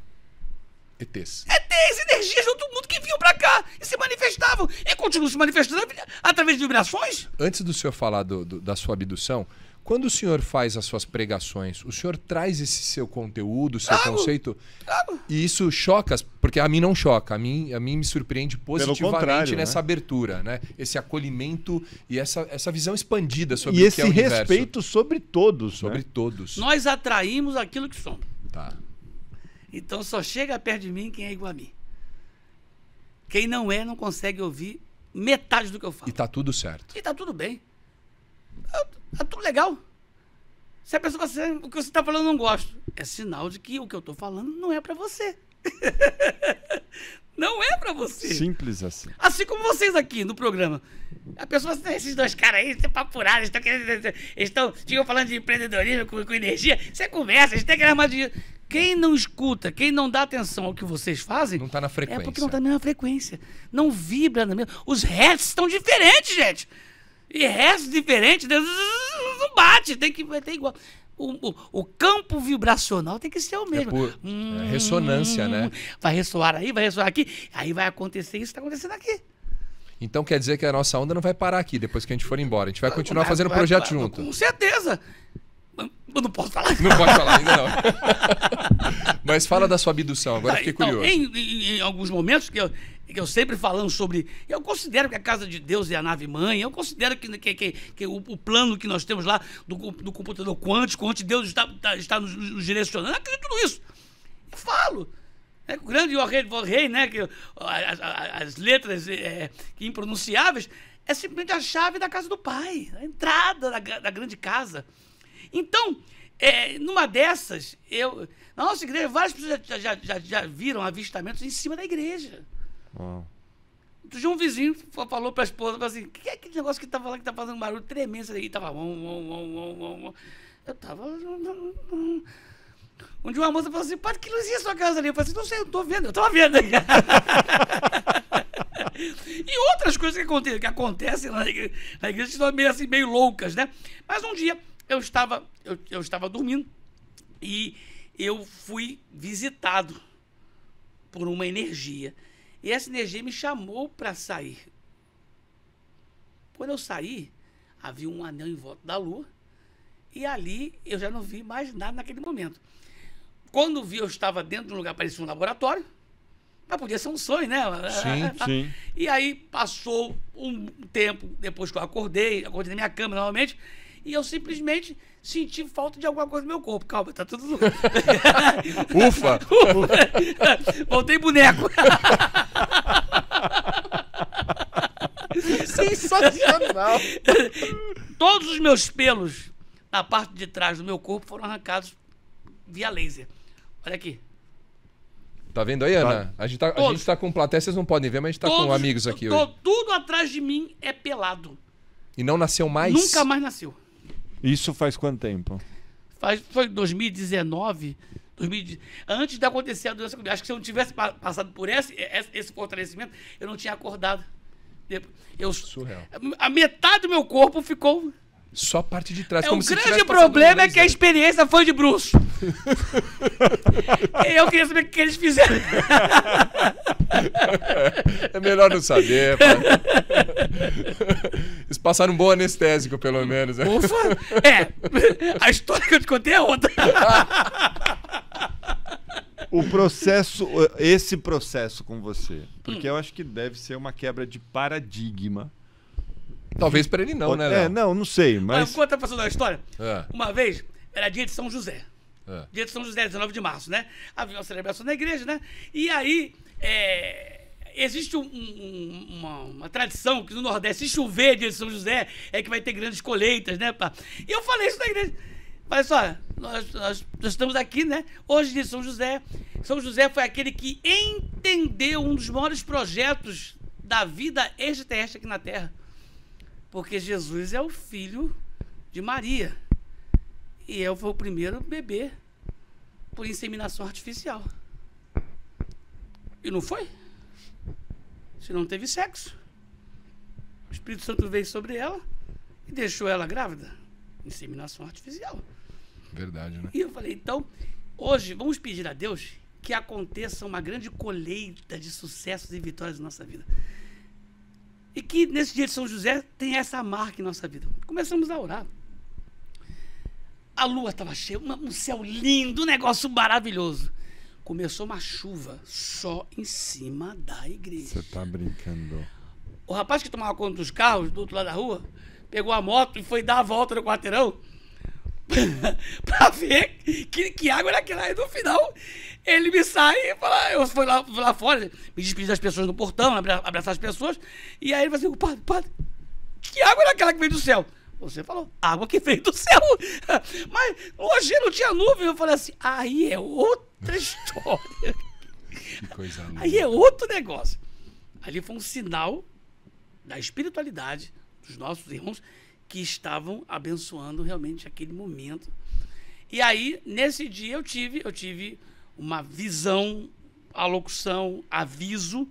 ETs. ETs, energias de outro mundo que vinham para cá e se manifestavam. E continuam se manifestando através de vibrações. Antes do senhor falar do, do, da sua abdução, quando o senhor faz as suas pregações, o senhor traz esse seu conteúdo, seu conceito, e isso choca, porque a mim não choca, a mim, a mim me surpreende positivamente né? nessa né? abertura, né? Esse acolhimento e essa, essa visão expandida sobre e o que é o universo. E esse respeito sobre todos, sobre né? todos. Nós atraímos aquilo que somos. Tá. Então só chega perto de mim quem é igual a mim. Quem não é não consegue ouvir metade do que eu falo. E tá tudo certo. E tá tudo bem. É, é tudo legal. Se a pessoa fala assim, ah, o que você está falando eu não gosto, é sinal de que o que eu estou falando não é para você. não é para você. Simples assim. Assim como vocês aqui no programa. A pessoa assim, ah, esses dois caras aí, estão é papurados, estão querendo. Estão, falando de empreendedorismo com, com energia. Você é conversa, eles têm que mais de Quem não escuta, quem não dá atenção ao que vocês fazem. Não está na frequência. É porque não está na mesma frequência. Não vibra na mesma. Os hertz estão diferentes, gente. E resto diferente, não bate, tem que ter igual. O, o, o, campo vibracional tem que ser o é mesmo. É por, hum, ressonância, né? Vai ressoar aí, vai ressoar aqui, aí vai acontecer isso que está acontecendo aqui. Então quer dizer que a nossa onda não vai parar aqui depois que a gente for embora. A gente vai continuar vai, fazendo vai, projeto vai, junto. Com certeza. Eu não posso falar. Não pode falar ainda não. Mas fala da sua abdução, agora fiquei então, curioso. Em, em, em, alguns momentos que eu, que eu sempre falando sobre. Eu considero que a casa de Deus é a nave mãe, eu considero que, que, que, que o, o, plano que nós temos lá do, do computador quântico, onde Deus está, está, está nos, nos direcionando, eu acredito nisso. Eu falo. É, o grande o Rei, né? Que, as, as letras é, que impronunciáveis, é simplesmente a chave da casa do pai, a entrada da, da grande casa. Então, é, numa dessas, eu, na nossa igreja, várias pessoas já, já, já, já viram avistamentos em cima da igreja. Uau. dia um vizinho falou para a esposa, falou assim, o que é aquele negócio que tá falando que tá fazendo barulho tremendo? Isso daí tava... Um, um, um, eu tava... Onde uma moça falou assim, padre, que luzinha a sua casa ali? Eu falei assim, não sei, eu tô vendo, eu tava vendo. e outras coisas que acontecem, que acontecem na igreja, na igreja são meio assim, meio loucas, né? Mas um dia eu estava, eu, eu estava dormindo e eu fui visitado por uma energia. E essa energia me chamou para sair. Quando eu saí, havia um anel em volta da lua. E ali eu já não vi mais nada naquele momento. Quando vi, eu estava dentro de um lugar, parecia um laboratório. Mas podia ser um sonho, né? Sim, sim. E aí passou um tempo depois que eu acordei, acordei na minha cama novamente e eu simplesmente senti falta de alguma coisa no meu corpo. Calma, tá tudo. Ufa! Ufa. Voltei boneco! Sensacional! Todos os meus pelos na parte de trás do meu corpo foram arrancados via laser. Olha aqui. Tá vendo aí, tá. Ana? A gente tá, a gente tá com plateia, vocês não podem ver, mas a gente tá todos, com amigos aqui hoje. Tudo atrás de mim é pelado. E não nasceu mais? Nunca mais nasceu. Isso faz quanto tempo? Faz, foi 2019, 2019. Antes de acontecer a doença comigo. Acho que se eu não tivesse passado por esse, esse fortalecimento, eu não tinha acordado. Eu, Surreal. A metade do meu corpo ficou só a parte de trás. É, o grande problema é que a experiência foi de bruxo. eu queria saber o que eles fizeram. é melhor não saber, Eles passaram um bom anestésico, pelo menos. Né? Ufa! É, a história que eu te contei é outra. o processo, esse processo com você, porque hum. eu acho que deve ser uma quebra de paradigma Talvez para ele não, né? É, Léo? É, não, não sei, mas. mas conta pra da história. É. Uma vez, era dia de São José. É. Dia de São José, 19 de março, né? Havia uma celebração na igreja, né? E aí, é... existe um, um, uma, uma, tradição que no Nordeste, se chover dia de São José, é que vai ter grandes colheitas, né? Pá? E eu falei isso na igreja. Falei só, assim, nós, nós, nós estamos aqui, né? Hoje de São José. São José foi aquele que entendeu um dos maiores projetos da vida extraterrestre aqui na Terra porque Jesus é o filho de Maria. E eu foi o primeiro bebê por inseminação artificial. E não foi? Se não teve sexo. O Espírito Santo veio sobre ela e deixou ela grávida. Inseminação artificial. Verdade, né? E eu falei, então, hoje vamos pedir a Deus que aconteça uma grande colheita de sucessos e vitórias na nossa vida. E que nesse dia de São José tem essa marca em nossa vida. Começamos a orar. A lua estava cheia, um céu lindo, um negócio maravilhoso. Começou uma chuva só em cima da igreja. Você está brincando. O rapaz que tomava conta dos carros do outro lado da rua pegou a moto e foi dar a volta no quarteirão pra ver que, que água era aquela. E no final, ele me sai e fala, eu fui lá, fui lá fora, me despedi das pessoas no portão, né, abraçar as pessoas. E aí ele vai assim, padre, padre, que água era aquela que veio do céu? Você falou, água que veio do céu. Mas hoje não tinha nuvem. Eu falei assim, aí é outra história. Que coisa aí é outro negócio. Ali foi um sinal da espiritualidade dos nossos irmãos que estavam abençoando realmente aquele momento. E aí, nesse dia, eu tive, eu tive uma visão, alocução, aviso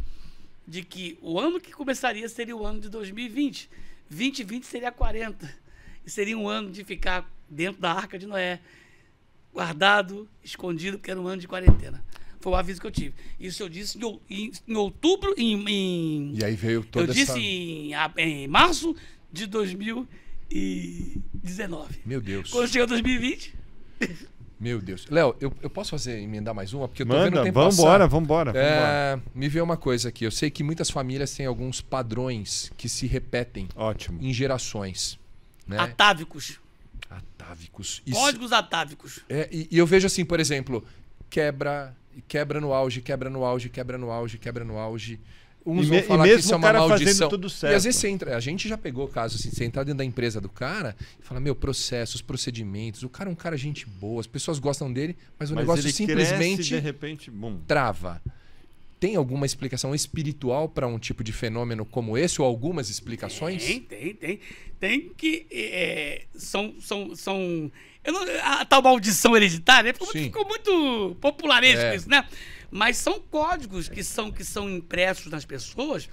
de que o ano que começaria seria o ano de 2020. 2020 seria 40. E seria um ano de ficar dentro da arca de Noé, guardado, escondido, porque era um ano de quarentena. Foi o aviso que eu tive. Isso eu disse em, outubro, em, em E aí veio toda Eu disse essa... em, em março de 2020. 2019. Meu Deus. Quando chegou 2020. Meu Deus. Léo, eu, eu posso fazer emendar mais uma? Porque eu tô Manda, vendo o tempo vamos embora, vamos embora. É, me vê uma coisa aqui. Eu sei que muitas famílias têm alguns padrões que se repetem Ótimo. em gerações. Né? Atávicos. Atávicos. Isso. Códigos atávicos. É, e, e eu vejo assim, por exemplo, quebra, quebra no auge, quebra no auge, quebra no auge, quebra no auge. Quebra no auge Uns e, me, e mesmo é cara fazendo tudo certo. E às vezes você entra, a gente já pegou casos assim, você entra dentro da empresa do cara e fala, meu, processos, procedimentos, o cara é um cara gente boa, as pessoas gostam dele, mas o mas negócio simplesmente cresce, de repente, bum. trava. Tem alguma explicação espiritual para um tipo de fenômeno como esse ou algumas explicações? Tem, tem, tem. Tem que é, é são são são eu não, a tal maldição hereditária ficou muito, ficou muito popularesco é. isso, né? Mas são códigos que são, que são impressos nas pessoas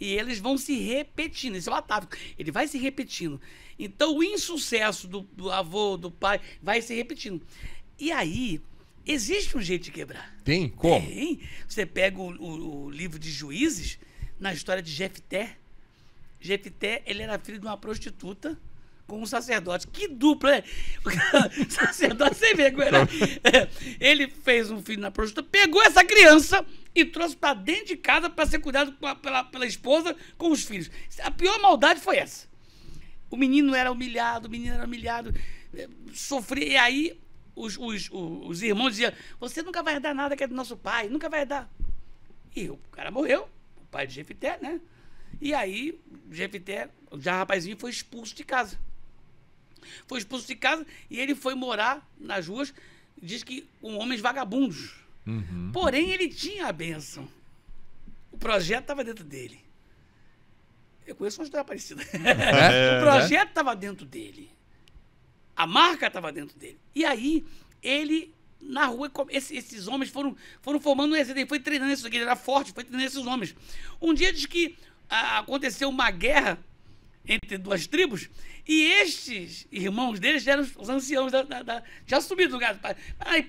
e eles vão se repetindo. Esse é o atávico. Ele vai se repetindo. Então o insucesso do, do avô, do pai, vai se repetindo. E aí, existe um jeito de quebrar. Tem? Como? Tem. Você pega o, o, o livro de juízes, na história de Jefté. Jefté, ele era filho de uma prostituta com um sacerdote. Que dupla, né? sacerdote sem vergonha, né? Tá. Ele fez um filho na prostituta, pegou essa criança e trouxe para dentro de casa para ser cuidado pela, pela esposa com os filhos. A pior maldade foi essa. O menino era humilhado, o menino era humilhado, eh, sofria. E aí os, os, os, irmãos diziam: Você nunca vai dar nada que é do nosso pai, nunca vai dar. E o cara morreu, o pai de Jefité, né? E aí, Jefité, já rapazinho, foi expulso de casa. Foi expulso de casa e ele foi morar nas ruas, diz que com homens vagabundos. Uhum. Porém, ele tinha a benção. O projeto estava dentro dele. Eu conheço uma história parecida. É, o é, projeto estava né? dentro dele. A marca estava dentro dele. E aí, ele, na rua, esses, esses homens foram, foram formando um exército. Ele foi treinando isso aqui, ele era forte, foi treinando esses homens. Um dia diz que a, ah, aconteceu uma guerra entre duas tribos, e estes irmãos deles eram os anciãos da, da, da já subidos do lugar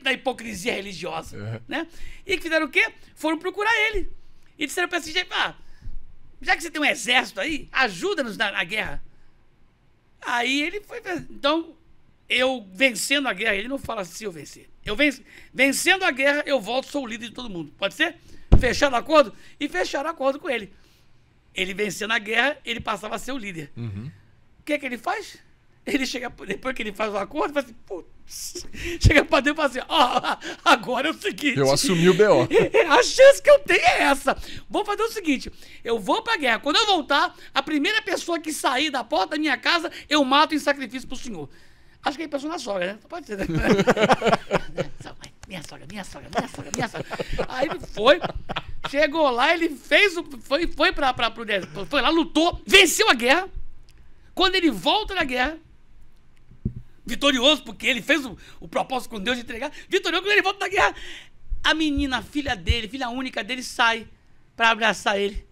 da hipocrisia religiosa, uhum. né? E fizeram o quê? Foram procurar ele. E disseram para esse jeito, ah, já que você tem um exército aí, ajuda-nos na, na, guerra. Aí ele foi, então, eu vencendo a guerra, ele não fala se assim, eu vencer. Eu venci, vencendo a guerra, eu volto, sou o líder de todo mundo. Pode ser? Fecharam o acordo? E fecharam o acordo com ele. Ele vencendo a guerra, ele passava a ser o líder. Uhum. O que é que ele faz? Ele chega, depois que ele faz o acordo, fala assim, putz, chega pra dentro e fala assim, ó, oh, agora é o seguinte. Eu assumi o BO. A chance que eu tenho é essa. Vou fazer o seguinte, eu vou pra guerra. Quando eu voltar, a primeira pessoa que sair da porta da minha casa, eu mato em sacrifício pro senhor. Acho que ele pensou na sogra, né? Pode ser, né? minha sogra, minha sogra, minha sogra, minha sogra. Aí ele foi, chegou lá, ele fez o. Foi, foi pra, pra, pro deserto, foi lá, lutou, venceu a guerra. Quando ele volta da guerra, vitorioso, porque ele fez o, o propósito com Deus de entregar, vitorioso, quando ele volta da guerra, a menina, a filha dele, filha única dele, sai pra abraçar ele.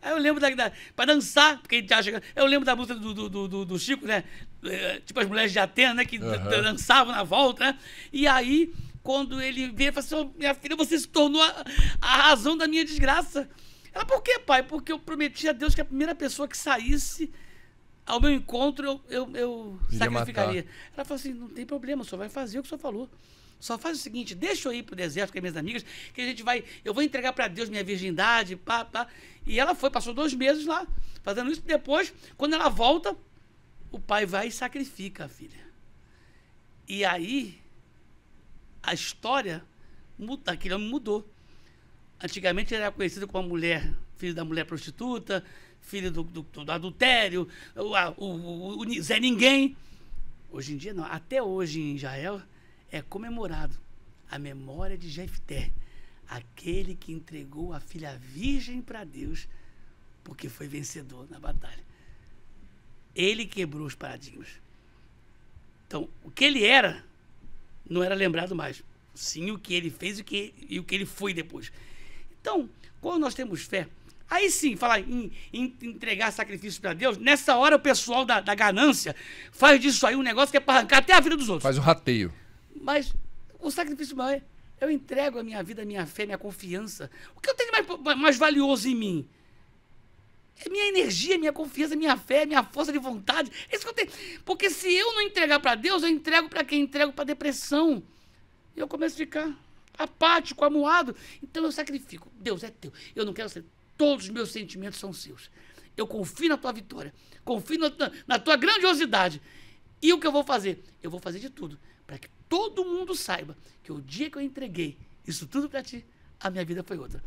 Aí eu lembro da, da, pra dançar, porque ele tá chegando. Eu lembro da música do, do, do, do Chico, né? Eh, tipo as mulheres de Atena, né? Que uhum. dançavam na volta, né? E aí quando ele veio, falou assim: oh, minha filha, você se tornou a, a razão da minha desgraça. Ela, por quê, pai? Porque eu prometi a Deus que a primeira pessoa que saísse ao meu encontro eu, eu, eu sacrificaria. Matar. Ela falou assim: não tem problema, só vai fazer o que o senhor falou. Só faz o seguinte, deixa eu ir pro deserto com as minhas amigas, que a gente vai, eu vou entregar para Deus minha virgindade, pá, pá. E ela foi, passou dois meses lá fazendo isso. Depois, quando ela volta, o pai vai e sacrifica a filha. E aí a história aquele homem mudou. Antigamente ele era conhecido como a mulher, filho da mulher prostituta, filho do, do, do adultério, o, o, o, o, Zé Ninguém. Hoje em dia, não. Até hoje em Israel é comemorado a memória de Jefté, aquele que entregou a filha virgem para Deus, porque foi vencedor na batalha. Ele quebrou os paradigmas. Então, o que ele era não era lembrado mais. Sim, o que ele fez e o que, e o que ele foi depois. Então, quando nós temos fé, aí sim, falar em, em entregar sacrifício para Deus, nessa hora o pessoal da, da, ganância faz disso aí um negócio que é para arrancar até a vida dos outros. Faz o rateio. Mas o sacrifício maior é eu entrego a minha vida, a minha fé, a minha confiança. O que eu tenho mais, mais valioso em mim? É minha energia, minha confiança, minha fé, minha força de vontade. É isso que eu tenho. Porque se eu não entregar para Deus, eu entrego para quem? Entrego para depressão. E eu começo a ficar apático, amuado. Então eu sacrifico. Deus é teu. Eu não quero ser. Todos os meus sentimentos são seus. Eu confio na tua vitória. Confio na, na, na tua grandiosidade. E o que eu vou fazer? Eu vou fazer de tudo para que todo mundo saiba que o dia que eu entreguei isso tudo para ti, a minha vida foi outra.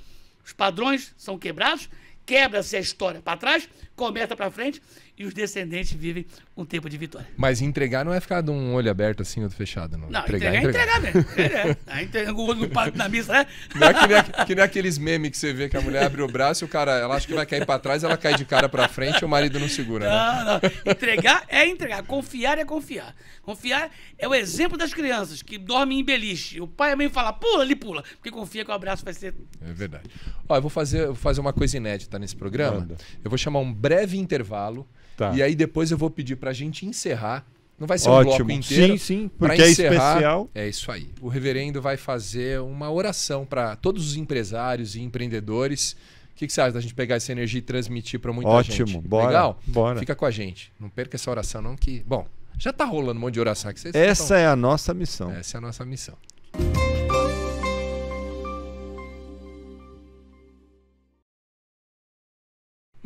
Os padrões são quebrados quebra essa história para trás começa para frente e os descendentes vivem um tempo de vitória. Mas entregar não é ficar de um olho aberto assim, outro fechado, não. Não, entregar, é entregar é entregar, mesmo. Né? É, é. Entrega o olho no pato na missa, né? Não é que nem, que nem, aqueles memes que você vê que a mulher abre o braço e o cara, ela acha que vai cair para trás, ela cai de cara para frente e o marido não segura. Né? Não, né? não. Entregar é entregar. Confiar é confiar. Confiar é o exemplo das crianças que dormem em beliche. O pai e a mãe falam, pula, ele pula. Porque confia que o abraço vai ser... É verdade. Ó, eu vou fazer, vou fazer uma coisa inédita nesse programa. Manda. Eu vou chamar um breve breve intervalo. Tá. E aí depois eu vou pedir para a gente encerrar. Não vai ser Ótimo. um bloco inteiro. Sim, sim, porque é encerrar, é especial. É isso aí. O reverendo vai fazer uma oração para todos os empresários e empreendedores. O que, que você acha da gente pegar essa energia e transmitir para muita Ótimo. gente? Ótimo, bora. Legal? Bora. Fica com a gente. Não perca essa oração não que... Bom, já tá rolando um monte de oração aqui. Vocês essa estão... é a nossa missão. Essa é a nossa missão.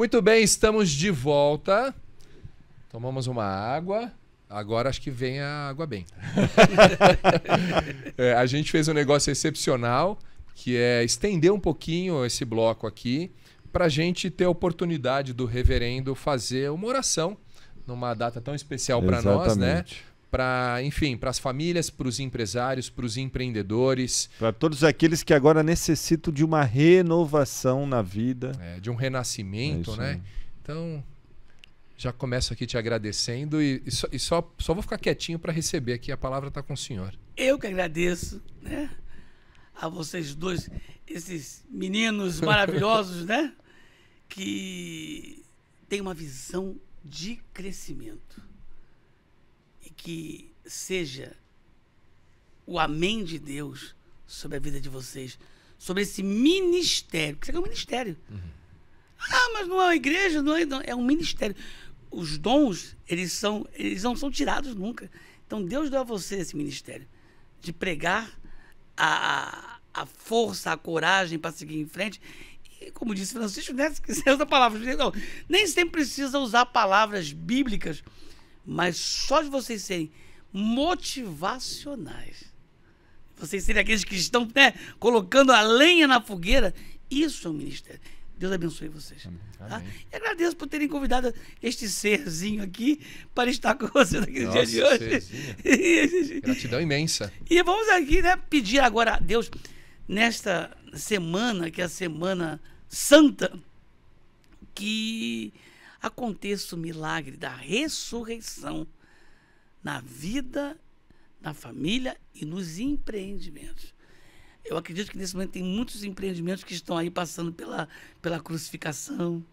Muito bem, estamos de volta. Tomamos uma água. Agora acho que vem a água bem. é, a gente fez um negócio excepcional, que é estender um pouquinho esse bloco aqui, para a gente ter a oportunidade do reverendo fazer uma oração numa data tão especial para nós, né? para, enfim, para as famílias, para os empresários, para os empreendedores. Para todos aqueles que agora necessitam de uma renovação na vida. É, de um renascimento, é né? Então, já começo aqui te agradecendo e, e, só, e só, só, vou ficar quietinho para receber aqui, a palavra está com o senhor. Eu que agradeço, né? A vocês dois, esses meninos maravilhosos, né? Que têm uma visão de crescimento que seja o amém de Deus sobre a vida de vocês, sobre esse ministério. Porque isso aqui é um ministério. Uhum. Ah, mas não é uma igreja, não é, não, é um ministério. Os dons, eles são, eles não são tirados nunca. Então Deus deu a você esse ministério de pregar a, a força, a coragem para seguir em frente. E como disse Francisco, né, se palavras, não, nem sempre precisa usar palavras bíblicas mas só de vocês serem motivacionais, vocês serem aqueles que estão né, colocando a lenha na fogueira, isso é o um ministério. Deus abençoe vocês. Amém. Tá? E agradeço por terem convidado este serzinho aqui para estar com você naquele dia de hoje. Gratidão imensa. E vamos aqui né, pedir agora a Deus, nesta semana, que é a Semana Santa, que aconteça o milagre da ressurreição na vida, na família e nos empreendimentos. Eu acredito que nesse momento tem muitos empreendimentos que estão aí passando pela, pela crucificação,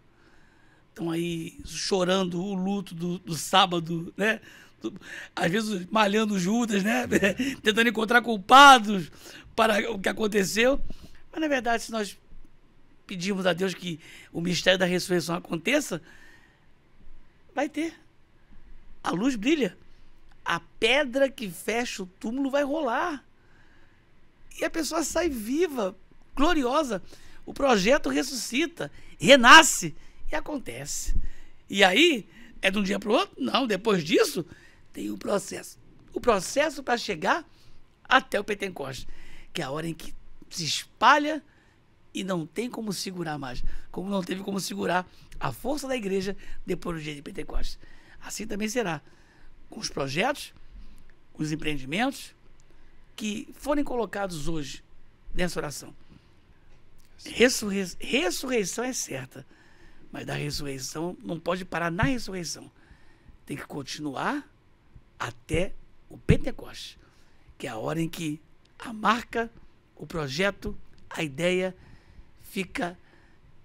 estão aí chorando o luto do, do sábado, né? Às vezes malhando Judas, né? Tentando encontrar culpados para o que aconteceu. Mas, na verdade, se nós pedimos a Deus que o mistério da ressurreição aconteça, Vai ter. A luz brilha. A pedra que fecha o túmulo vai rolar. E a pessoa sai viva, gloriosa. O projeto ressuscita, renasce e acontece. E aí, é de um dia para o outro? Não, depois disso, tem o um processo. O processo para chegar até o Pentecoste, que é a hora em que se espalha e não tem como segurar mais, como não teve como segurar a força da igreja depois do dia de Pentecostes. Assim também será com os projetos, com os empreendimentos que forem colocados hoje nessa oração. Ressurrei ressurreição é certa, mas da ressurreição não pode parar na ressurreição. Tem que continuar até o Pentecostes, que é a hora em que a marca, o projeto, a ideia fica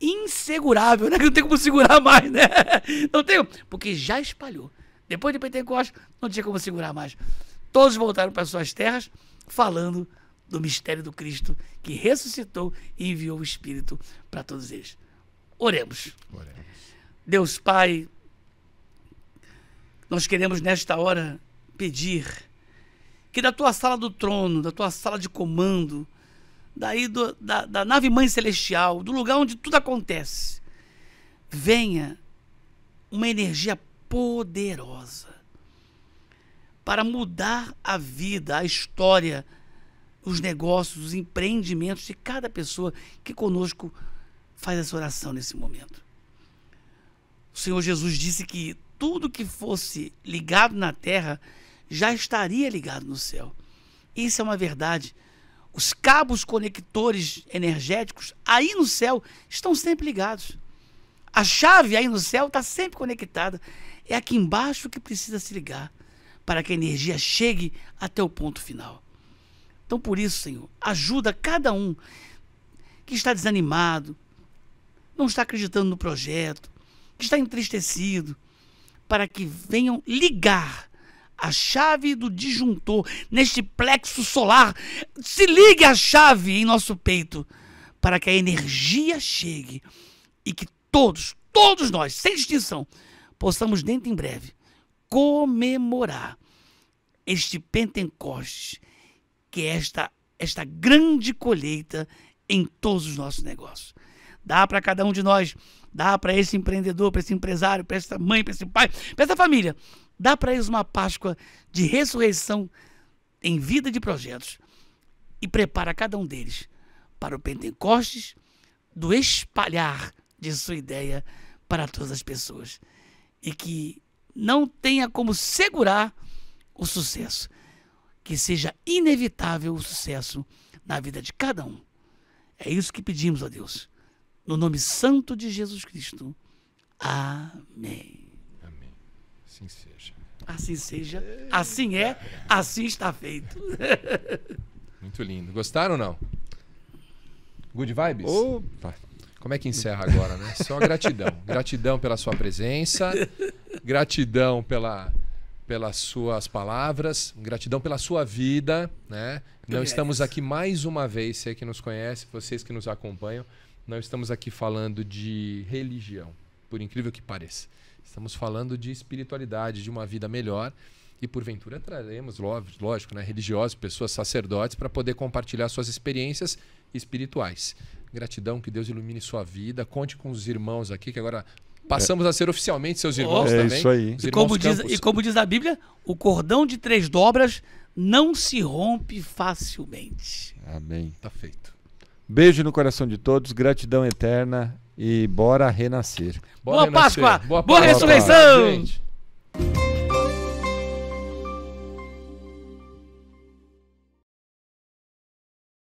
insegurável, né? Que não tem como segurar mais, né? Não tem, porque já espalhou. Depois de Pentecostes, não tinha como segurar mais. Todos voltaram para suas terras falando do mistério do Cristo que ressuscitou e enviou o Espírito para todos eles. Oremos. Oremos. Deus Pai, nós queremos nesta hora pedir que da tua sala do trono, da tua sala de comando, daí do, da, da nave mãe celestial, do lugar onde tudo acontece, venha uma energia poderosa para mudar a vida, a história, os negócios, os empreendimentos de cada pessoa que conosco faz essa oração nesse momento. O Senhor Jesus disse que tudo que fosse ligado na terra já estaria ligado no céu. Isso é uma verdade os cabos conectores energéticos aí no céu estão sempre ligados. A chave aí no céu está sempre conectada. É aqui embaixo que precisa se ligar para que a energia chegue até o ponto final. Então, por isso, Senhor, ajuda cada um que está desanimado, não está acreditando no projeto, que está entristecido, para que venham ligar a chave do disjuntor neste plexo solar. Se ligue a chave em nosso peito para que a energia chegue e que todos, todos nós, sem distinção, possamos dentro em breve comemorar este Pentecostes, que é esta, esta grande colheita em todos os nossos negócios. Dá para cada um de nós, dá para esse empreendedor, para esse empresário, para essa mãe, para esse pai, para essa família Dá para eles uma Páscoa de ressurreição em vida de projetos e prepara cada um deles para o Pentecostes do espalhar de sua ideia para todas as pessoas e que não tenha como segurar o sucesso, que seja inevitável o sucesso na vida de cada um. É isso que pedimos a Deus. No nome santo de Jesus Cristo. Amém. Assim seja. Assim, assim seja, assim é, assim está feito. Muito lindo. Gostaram ou não? Good vibes? Oh. Como é que encerra agora, né? Só gratidão. gratidão pela sua presença, gratidão pela, pelas suas palavras, gratidão pela sua vida, né? Não estamos aqui mais uma vez, você que nos conhece, vocês que nos acompanham, não estamos aqui falando de religião, por incrível que pareça. Estamos falando de espiritualidade, de uma vida melhor. E porventura traremos, lógico, né, religiosos, pessoas, sacerdotes, para poder compartilhar suas experiências espirituais. Gratidão, que Deus ilumine sua vida. Conte com os irmãos aqui, que agora Passamos é. a ser oficialmente seus oh. irmãos é também. Isso aí. E como, diz, e como, diz, a Bíblia, o cordão de três dobras não se rompe facilmente. Amém. Tá feito. Beijo no coração de todos, gratidão eterna e bora renascer. Boa, Boa renascer. Páscoa! Boa, Boa ressurreição! Gente.